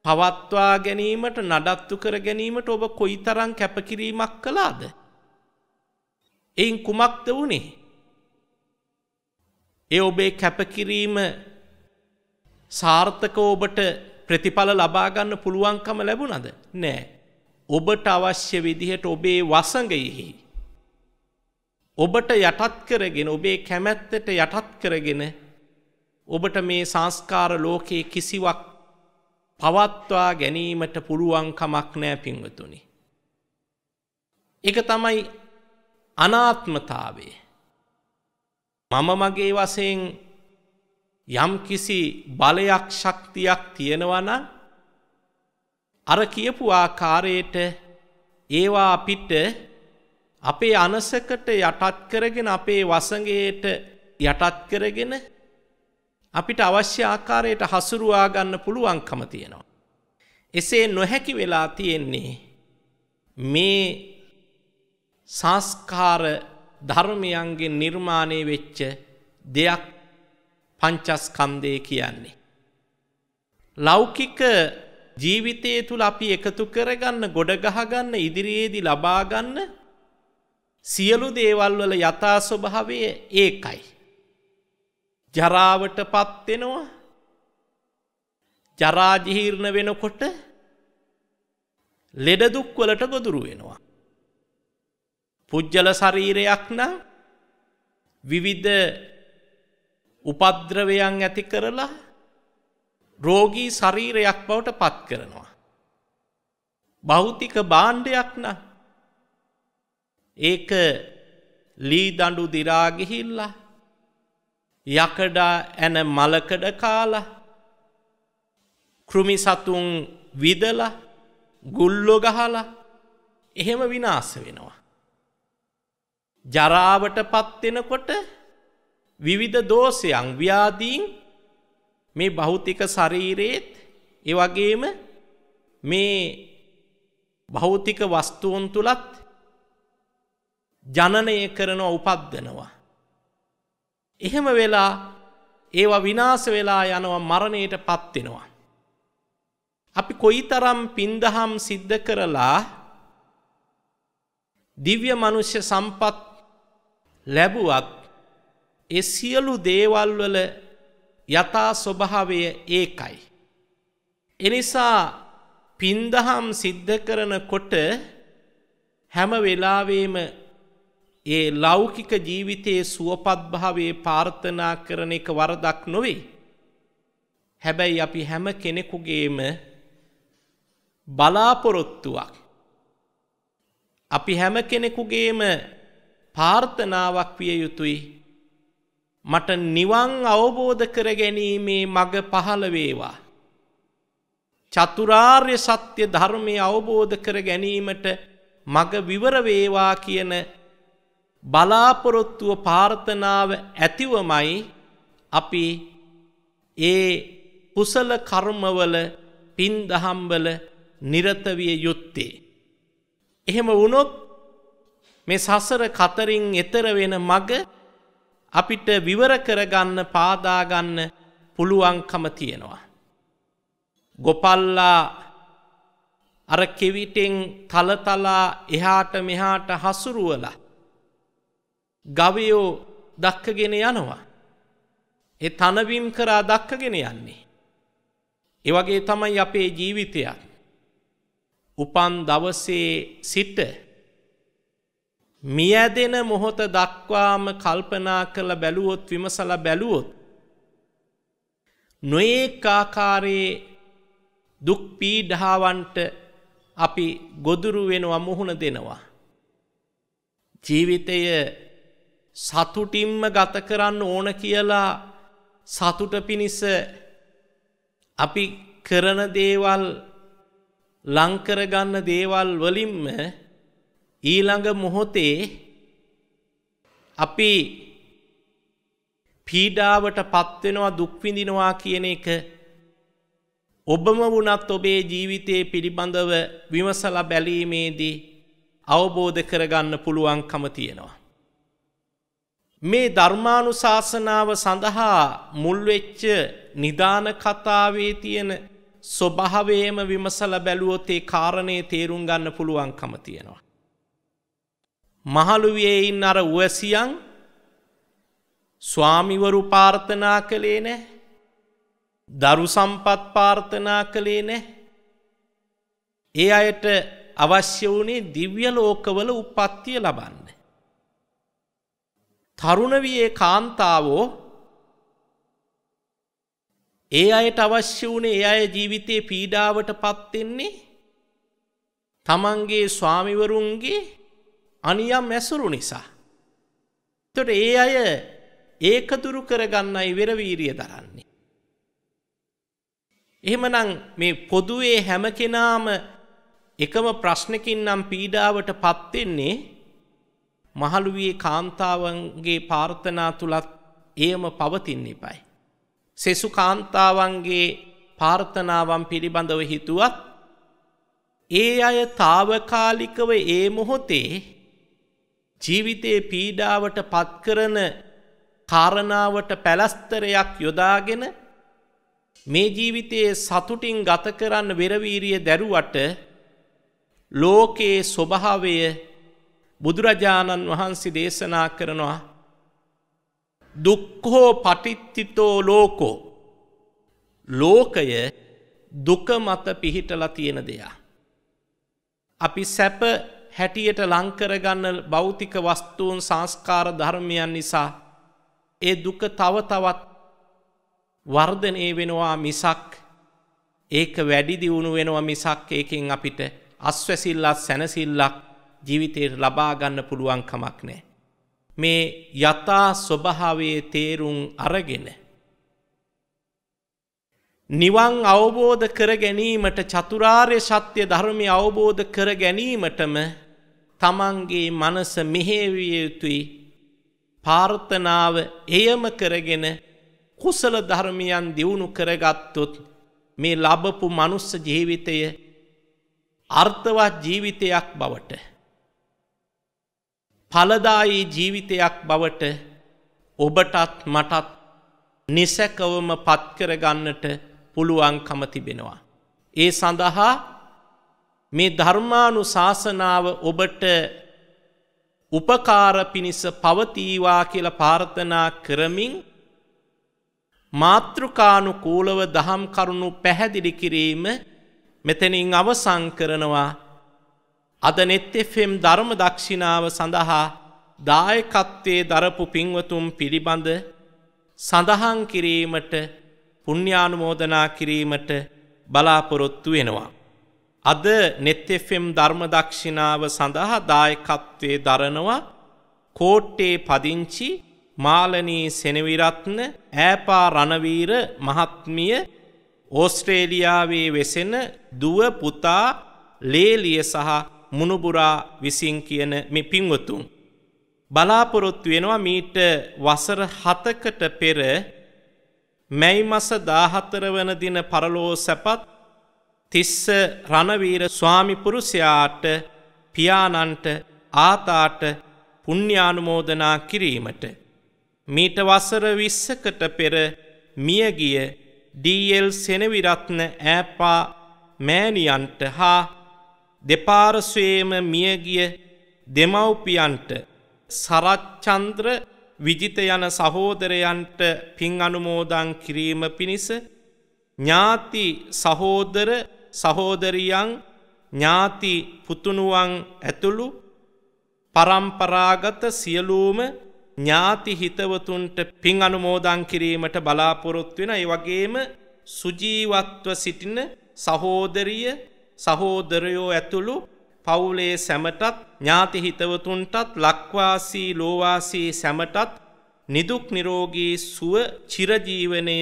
පවත්වා ගැනීමට නඩත්තු කර ගැනීමට ඔබ කොයිතරම් කැපකිරීමක් කළාද? එයින් කුමක්ද වුණේ? ඒ ඔබේ කැපකිරීම සාර්ථකව ඔබට ප්‍රතිඵල ලබා ගන්න පුළුවන්කම ලැබුණද? නෑ. ඔබට අවශ්‍ය විදිහට ඔබේ වසඟෙහි ඔබට යටත් කරගෙන ඔබේ කැමැත්තට යටත් කරගෙන ඔබට මේ සංස්කාර ලෝකයේ කිසිවක් පවත්වා ගැනීමට පුළුවන් කමක් නෑ පින්වතුනි. ඒක තමයි අනාත්මතාවය. මම මගේ වසයෙන් යම් කිසි බලයක් ශක්තියක් තියෙනවනම් අර කියපු ආකාරයට ඒවා අපිට අපේ අනසකට යටත් කරගෙන අපේ වසඟයට යටත් කරගෙන අපිට අවශ්‍ය ආකාරයට හසුරුවා ගන්න පුළුවන්කම තියෙනවා. එසේ නොහැකි වෙලා තියෙන්නේ මේ සංස්කාර ධර්මයන්ගේ නිර්මාණය වෙච්ච දෙයක් පංචස්කන්දය කියන්නේ. ලෞකික ජීවිතය තුළ අපි එකතු කරගන්න ගොඩගහගන්න ඉදිරියේදී ලබාගන්න සියලු දේවල්වල යථා ස්වභාවය ඒකයි. ජරාවට පත්වෙනවා ජරාජිහිරණ වෙනකොට ලෙඩදුක්වලට ගොදුරු වෙනවා. පුජ්‍යල ශරීරයක් නම් විවිධ උපද්‍රවයන් ඇති කරලා රෝගී ශරීරයක් බවට පත් කරනවා. භෞතික භාණ්ඩයක් නම් ඒක ලී දඬු දිරා ගිහිල්ලා යකඩා ඇන මලකඩ කාලා කෘමි සතුන් විදලා ගුල්ලෝ ගහලා එහෙම විනාශ වෙනවා. ජරාවට පත්වෙනකොට විවිධ දෝෂයන් ව්‍යාදීන් මේ භෞතික ශරීරයේත් ඒ වගේම මේ භෞතික වස්තුන් තුලත් ජනනය කරනවා උපද්දනවා. එහෙම වෙලා ඒවා විනාශ වෙලා යනවා මරණයට පත්වෙනවා. අපි කොයිතරම් පින්දහම් සිද්ධ කරලා දිව්‍ය මනුෂ්‍ය සම්පත් ලැබුවත් එ සියලු දේවල්වල යථා ස්වභාවය ඒකයි. එනිසා පින්දහම් සිද්ධ කරනකොට හැම වෙලාවේම ඒ ලෞකික ජීවිතයේ සුවපත්භාවේ පාර්ථනා කරන එක වරදක් නොවේ. හැබැයි අපි හැම කෙනෙකුගේම බලාපොරොත්තුවක්. අපි හැම කෙනෙකුගේම ප්‍රාර්ථනාවක් විය යුතුයි. මට නිවන් අවබෝධ කර ගැනීමේ මග පහළ වේවා. චතුරාර්ය සත්‍ය ධර්මය අවබෝධ කර ගැනීමට මග විවර වේවා කියන බලාපොරොත්තුව ප්‍රාර්ථනාව ඇතිවමයි අපි ඒ කුසල කර්මවල පින් දහම්වල නිරත විය යුත්තේ. එහෙම වුණොත් මේ සසර කතරින් එතර වෙන මග අපිට විවර කරගන්න පාදාගන්න පුළුවන්කම තියෙනවා. ගොපල්ලා අර කෙවිටෙන් තලතලා එහාට මෙහාට හසුරුවලා. ගවයෝ දක්කගෙන යනවා. එ තනවීම් කරා දක්කගෙන යන්නේ. එවගේ තමයි අපේ ජීවිතයක්. උපන් දවසේ සිට මියදෙන මොහොත දක්වාම කල්පනා කළ බැලුවොත් විමසල බැලුවොත් නොඒක් ආකාරයේ දුක් පීඩාවන්ට අපි ගොදුරු වෙනවා මුහුණ දෙනවා. ජීවිතය සතුටින්ම ගත කරන්න ඕන කියලා සතුට පිණිස අපි කරන දේවල් ලංකරගන්න දේවල් වලින්ම ඊළඟ මොහොතේ අපි පීඩාවට පත්වෙනවා දුක්විඳිනවා කියන එක ඔබම වුණත් ඔබේ ජීවිතයේ පිළිබඳව විමසල බැලීමේදී අවබෝධ කරගන්න පුළුවන්කම තියෙනවා. මේ ධර්මානුශාසනාව සඳහා මුල්වෙච්ච නිධාන කතාවේ තියෙන ස්වභාවයම විමසල බැලුවොත් ඒ කාරණේ තේරුම් ගන්න පුළුවන්කම තියෙනවා. මහළුවේ ඉන්න අර උවැසියන් ස්වාමිවරු පාර්ථනා කළේ නෑ දරු සම්පත් පාර්ථනා කළේ නෑ ඒ අයට අවශ්‍ය වුණේ දිව්‍ය ලෝකවල උපත්තිය ලබන්න. තරුණවයේ කාන්තාවෝ ඒ අයට අවශ්‍ය වුණේ ඒ අය ජීවිතයේ පීඩාවට පත්වෙන්නේ තමන්ගේ ස්වාමිවරුන්ගේ අනියම් ඇසුරු නිසා. තොට ඒ අය ඒකදුරු කරගන්නයි වෙරවීරිය දරන්නේ. එහෙමනම් මේ පොදුවේ හැම කෙනාම එකම ප්‍රශ්නකින් නම් පීඩාවට පත්වෙන්නේ මහළුවේ කාන්තාවන්ගේ පාර්ථනා තුළත් එයම පවතින්න එපයි. සෙසු කාන්තාවන්ගේ පාර්ථනාවන් පිළිබඳව හිතුවත් ඒ අය තාවකාලිකව ඒ මොහොතේ ජීවිතයේ පීඩාවට පත්කරන කාරණාවට පැලස්තරයක් යොදාගෙන මේ ජීවිතයේ සතුටින් ගත කරන්න වෙරවීරිය දැරුවට ලෝකයේ ස්වභාවය බුදුරජාණන් වහන්සේ දේශනා කරනවා දුක්හෝ පටිත්තිතෝ ලෝකෝ ලෝකය දුක මත පිහිටලා තියෙන දෙයා. අපි සැප හැටියට ලංකරගන්න භෞතික වස්තුූන් සංස්කාර ධර්මයන් නිසා ඒ දුක තව තවත් වර්ධනය වෙනවා මිසක් ඒක වැඩි දියුණු වෙනවා මිසක් ඒකෙන් අපිට අස්වැසිල්ලත් සැනසිල්ලක් ජීවිතයට ලබාගන්න පුළුවන්කමක් නෑ. මේ යථා ස්වභාවයේ තේරුම් අරගෙන. නිවන් අවබෝධ කර ගැනීමට චතුරාර්ය සත්‍ය ධර්මය අවබෝධ කර ගැනීමටම තමන්ගේ මනස මෙහෙවිය යුතුයි පාර්ථනාව එයම කරගෙන කුසල ධර්මයන් දියුණු කරගත්තුත් මේ ලබපු මනුස්ස ජීවිතය අර්ථවත් ජීවිතයක් බවට. පලදායේ ජීවිතයක් බවට ඔබටත් මටත් නිසැකවම පත්කරගන්නට පුළුවන්කම තිබෙනවා. ඒ සඳහා මේ ධර්මානු ශාසනාව ඔබට උපකාර පිණිස පවතීවා කියල පාර්ථනා කරමින් මාතෘකානු කූලව දහම් කරුණු පැහැදිලි කිරීම මෙතැනින් අවසං කරනවා අද නෙත්තෙෆෙම් ධර්ම දක්ෂිනාව සඳහා දායකත්වයේ දරපු පින්වතුම් පිළිබඳ සඳහන් කිරීමට පුුණ්‍යානුමෝදනා කිරීමට බලාපොරොත්තු වෙනවා. අද නෙත්Fම් ධර්ම දක්ෂිනාව සඳහා දායකත්වයේ දරනවා කෝට්ටේ පදිංචි මාලනී සෙනවිරත්න ඈපා රණවීර මහත්මිය ඕස්ට්‍රේලියාවේ වෙසෙන දුව පුතා ලේලිය සහ මුණුබුරා විසින් කියන මේ පින්වතුන් බලාපොරොත්තු වෙනවා මීට වසර 7කට පෙර මැයි මස 14 වන දින පරලෝ සැපත් තිස්ස රණවීර ස්වාමිපුරුෂයාට පියාණන්ට ආතාට පුුණ්‍යානුමෝදනා කිරීමට. මීට වසර විස්සකට පෙර මියගිය ඩල් සෙනවිරත්න ඈපා මෑණියන්ට හා දෙපාරස්වේම මියගිය දෙමව්පියන්ට සරච්චන්ද්‍ර විජිත යන සහෝදරයන්ට පින් අනුමෝදන් කිරීම පිණිස ඥාති සහෝදර සහෝදරියන් ඥාති පුතුණුවන් ඇතුළු පරම්පරාගත සියලූම ඥාති හිතවතුන්ට පින් අනුමෝදන් කිරීමට බලාපොරොත්තු වෙන ඒ වගේම සුජීවත්ව සිටින සහෝදරිය සහෝදරයෝ ඇතුළු පවුලේ සැමටත් ඥාති හිතවතුන්ටත් ලක්වාසී ලෝවාසී සැමටත් නිදුක් නිරෝගී සුව චිරජීවනය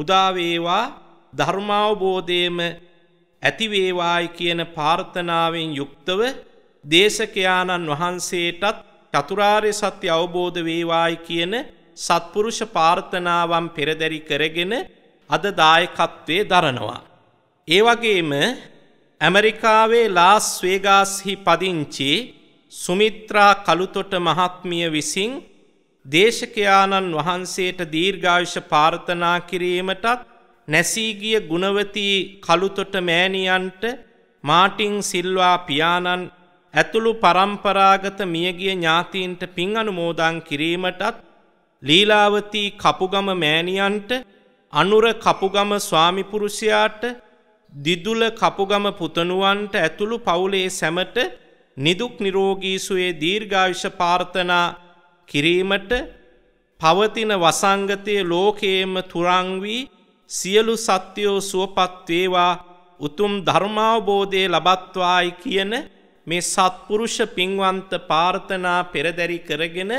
උදාවේවා ධර්මාවබෝධයම ඇතිවේවායි කියන පාර්ථනාවෙන් යුක්තව දේශකයාණන් වහන්සේටත් චතුරාර්ය සත්‍ය අවබෝධ වේවායි කියන සත්පුරුෂ පාර්ථනාවන් පෙරදැරි කරගෙන අද දායකත්වයේ දරනවා. ඒ වගේම ඇමරිකාවේ ලාස් වේගාස්හි පදිංචි සුමිත්‍රා කළුතොට මහත්මිය විසින් දේශකයාණන් වහන්සේට දීර්ඝායුෂ පාර්ථනා කිරීමටත් නැසීගිය ගුණවතී කළුතොට මෑණියන්ට මාටින් සිල්වා පියාණන් ඇතුළු පරම්පරාගත මියගිය ඥාතීන්ට පින් අනුමෝදන් කිරීමටත් ලීලාවතී කපුගම මෑණියන්ට අනුර කපුගම ස්වාමිපුරුෂයාට දිදුල කපුගම පුතණුවන්ට ඇතුළු පවුලේ සැමට නිදුක් නිරෝගී සුවයේ දීර්ඝායුෂ ප්‍රාර්ථනා කිරීමට පවතින වසංගතයේ ලෝකයේම තුරන් වී සියලු සත්‍යයෝ සුවපත්වේවා උතුම් ධර්මාවබෝධය ලබත්වායි කියන මේ සත්පුරුෂ පින්වන්ත පාර්ථනා පෙරදැරි කරගෙන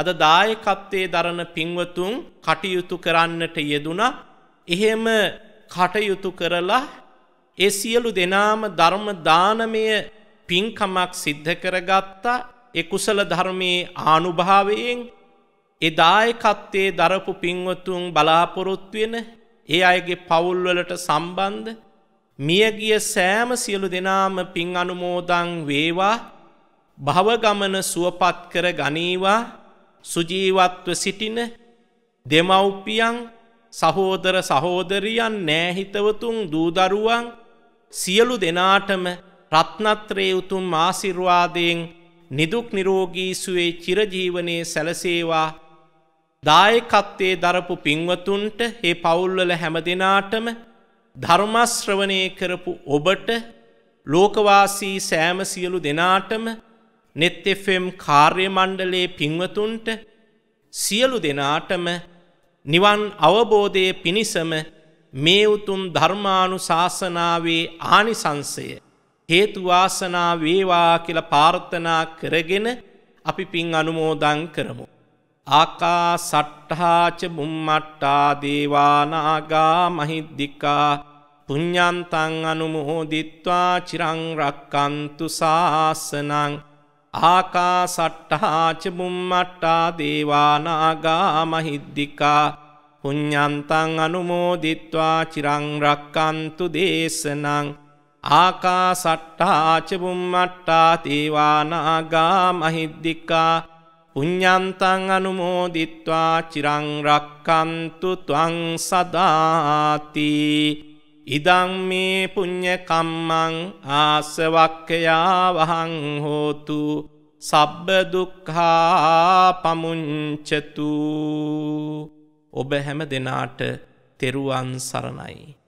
අද දායකත්වයේ දරන පින්වතුන් කටයුතු කරන්නට යෙදුනා එහෙම කටයුතු කරලා ඒ සියලු දෙනාම ධර්ම දානමය පින්කමක් සිද්ධ කරගත්තා ඒ කුසල ධර්මයේ ආනුභාවයෙන් ඒ දායකත්වයේ දරපු පින්වතුන් බලාපොරොත්තු වෙන ඒ අයගේ පවුල්වලට සම්බන්ධ මියගිය සෑම සියලු දෙනාම පින් අනුමෝදන් වේවා භවගමන සුවපත් කර ගනීවා සුජීවත්ව සිටින දෙමව්පියන් සහෝදර සහෝදරියන් නෑහිතවතුන් දූදරුවන් සියලු දෙනාටම රත්නත්‍රේ උතුම් ආශිර්වාදයෙන් නිදුක් නිරෝගී සුවේ චිරජීවනයේ සැලසේවා දායකත්වයේ දරපු පින්වතුන්ට ඒ පවුල්වල හැම දෙනාටම ධර්මශ්‍රවණය කරපු ඔබට ලෝකවාසී සෑම සියලු දෙනාටම net fm කාර්ය මණ්ඩලයේ පින්වතුන්ට සියලු දෙනාටම නිවන් අවබෝධයේ පිණසම මේ උතුම් ධර්මානුශාසනාවේ ආනිසංසය හේතු වාසනා වේවා කියලා ප්‍රාර්ථනා කරගෙන අපි පින් අනුමෝදන් කරමු ආකා සට්ඨාච බුම්මට්ටා දේවානාගා මහිද්దికා පුඤ්ඤන්තං අනුමෝදිත්වා චිරං රක්칸තු සාසනං ආකා සට්ඨාච බුම්මට්ටා දේවානාගා මහිද්దికා පුඤ්ඤන්තං අනුමෝදිත්වා චිරං රක්칸තු දේශනං ආකා සට්ඨාච බුම්මට්ටා දේවානාගා මහිද්దికා පුඤ්ඤන්තං අනුමෝදිත්වා චිරං රක්칸තු ත්වං සදාති ඉදං මේ පුඤ්ඤ කම්මං ආසවක්ඛයා වහං හෝතු සබ්බ දුක්ඛා පමුඤ්චතු ඔබ හැම දිනාට තෙරුවන් සරණයි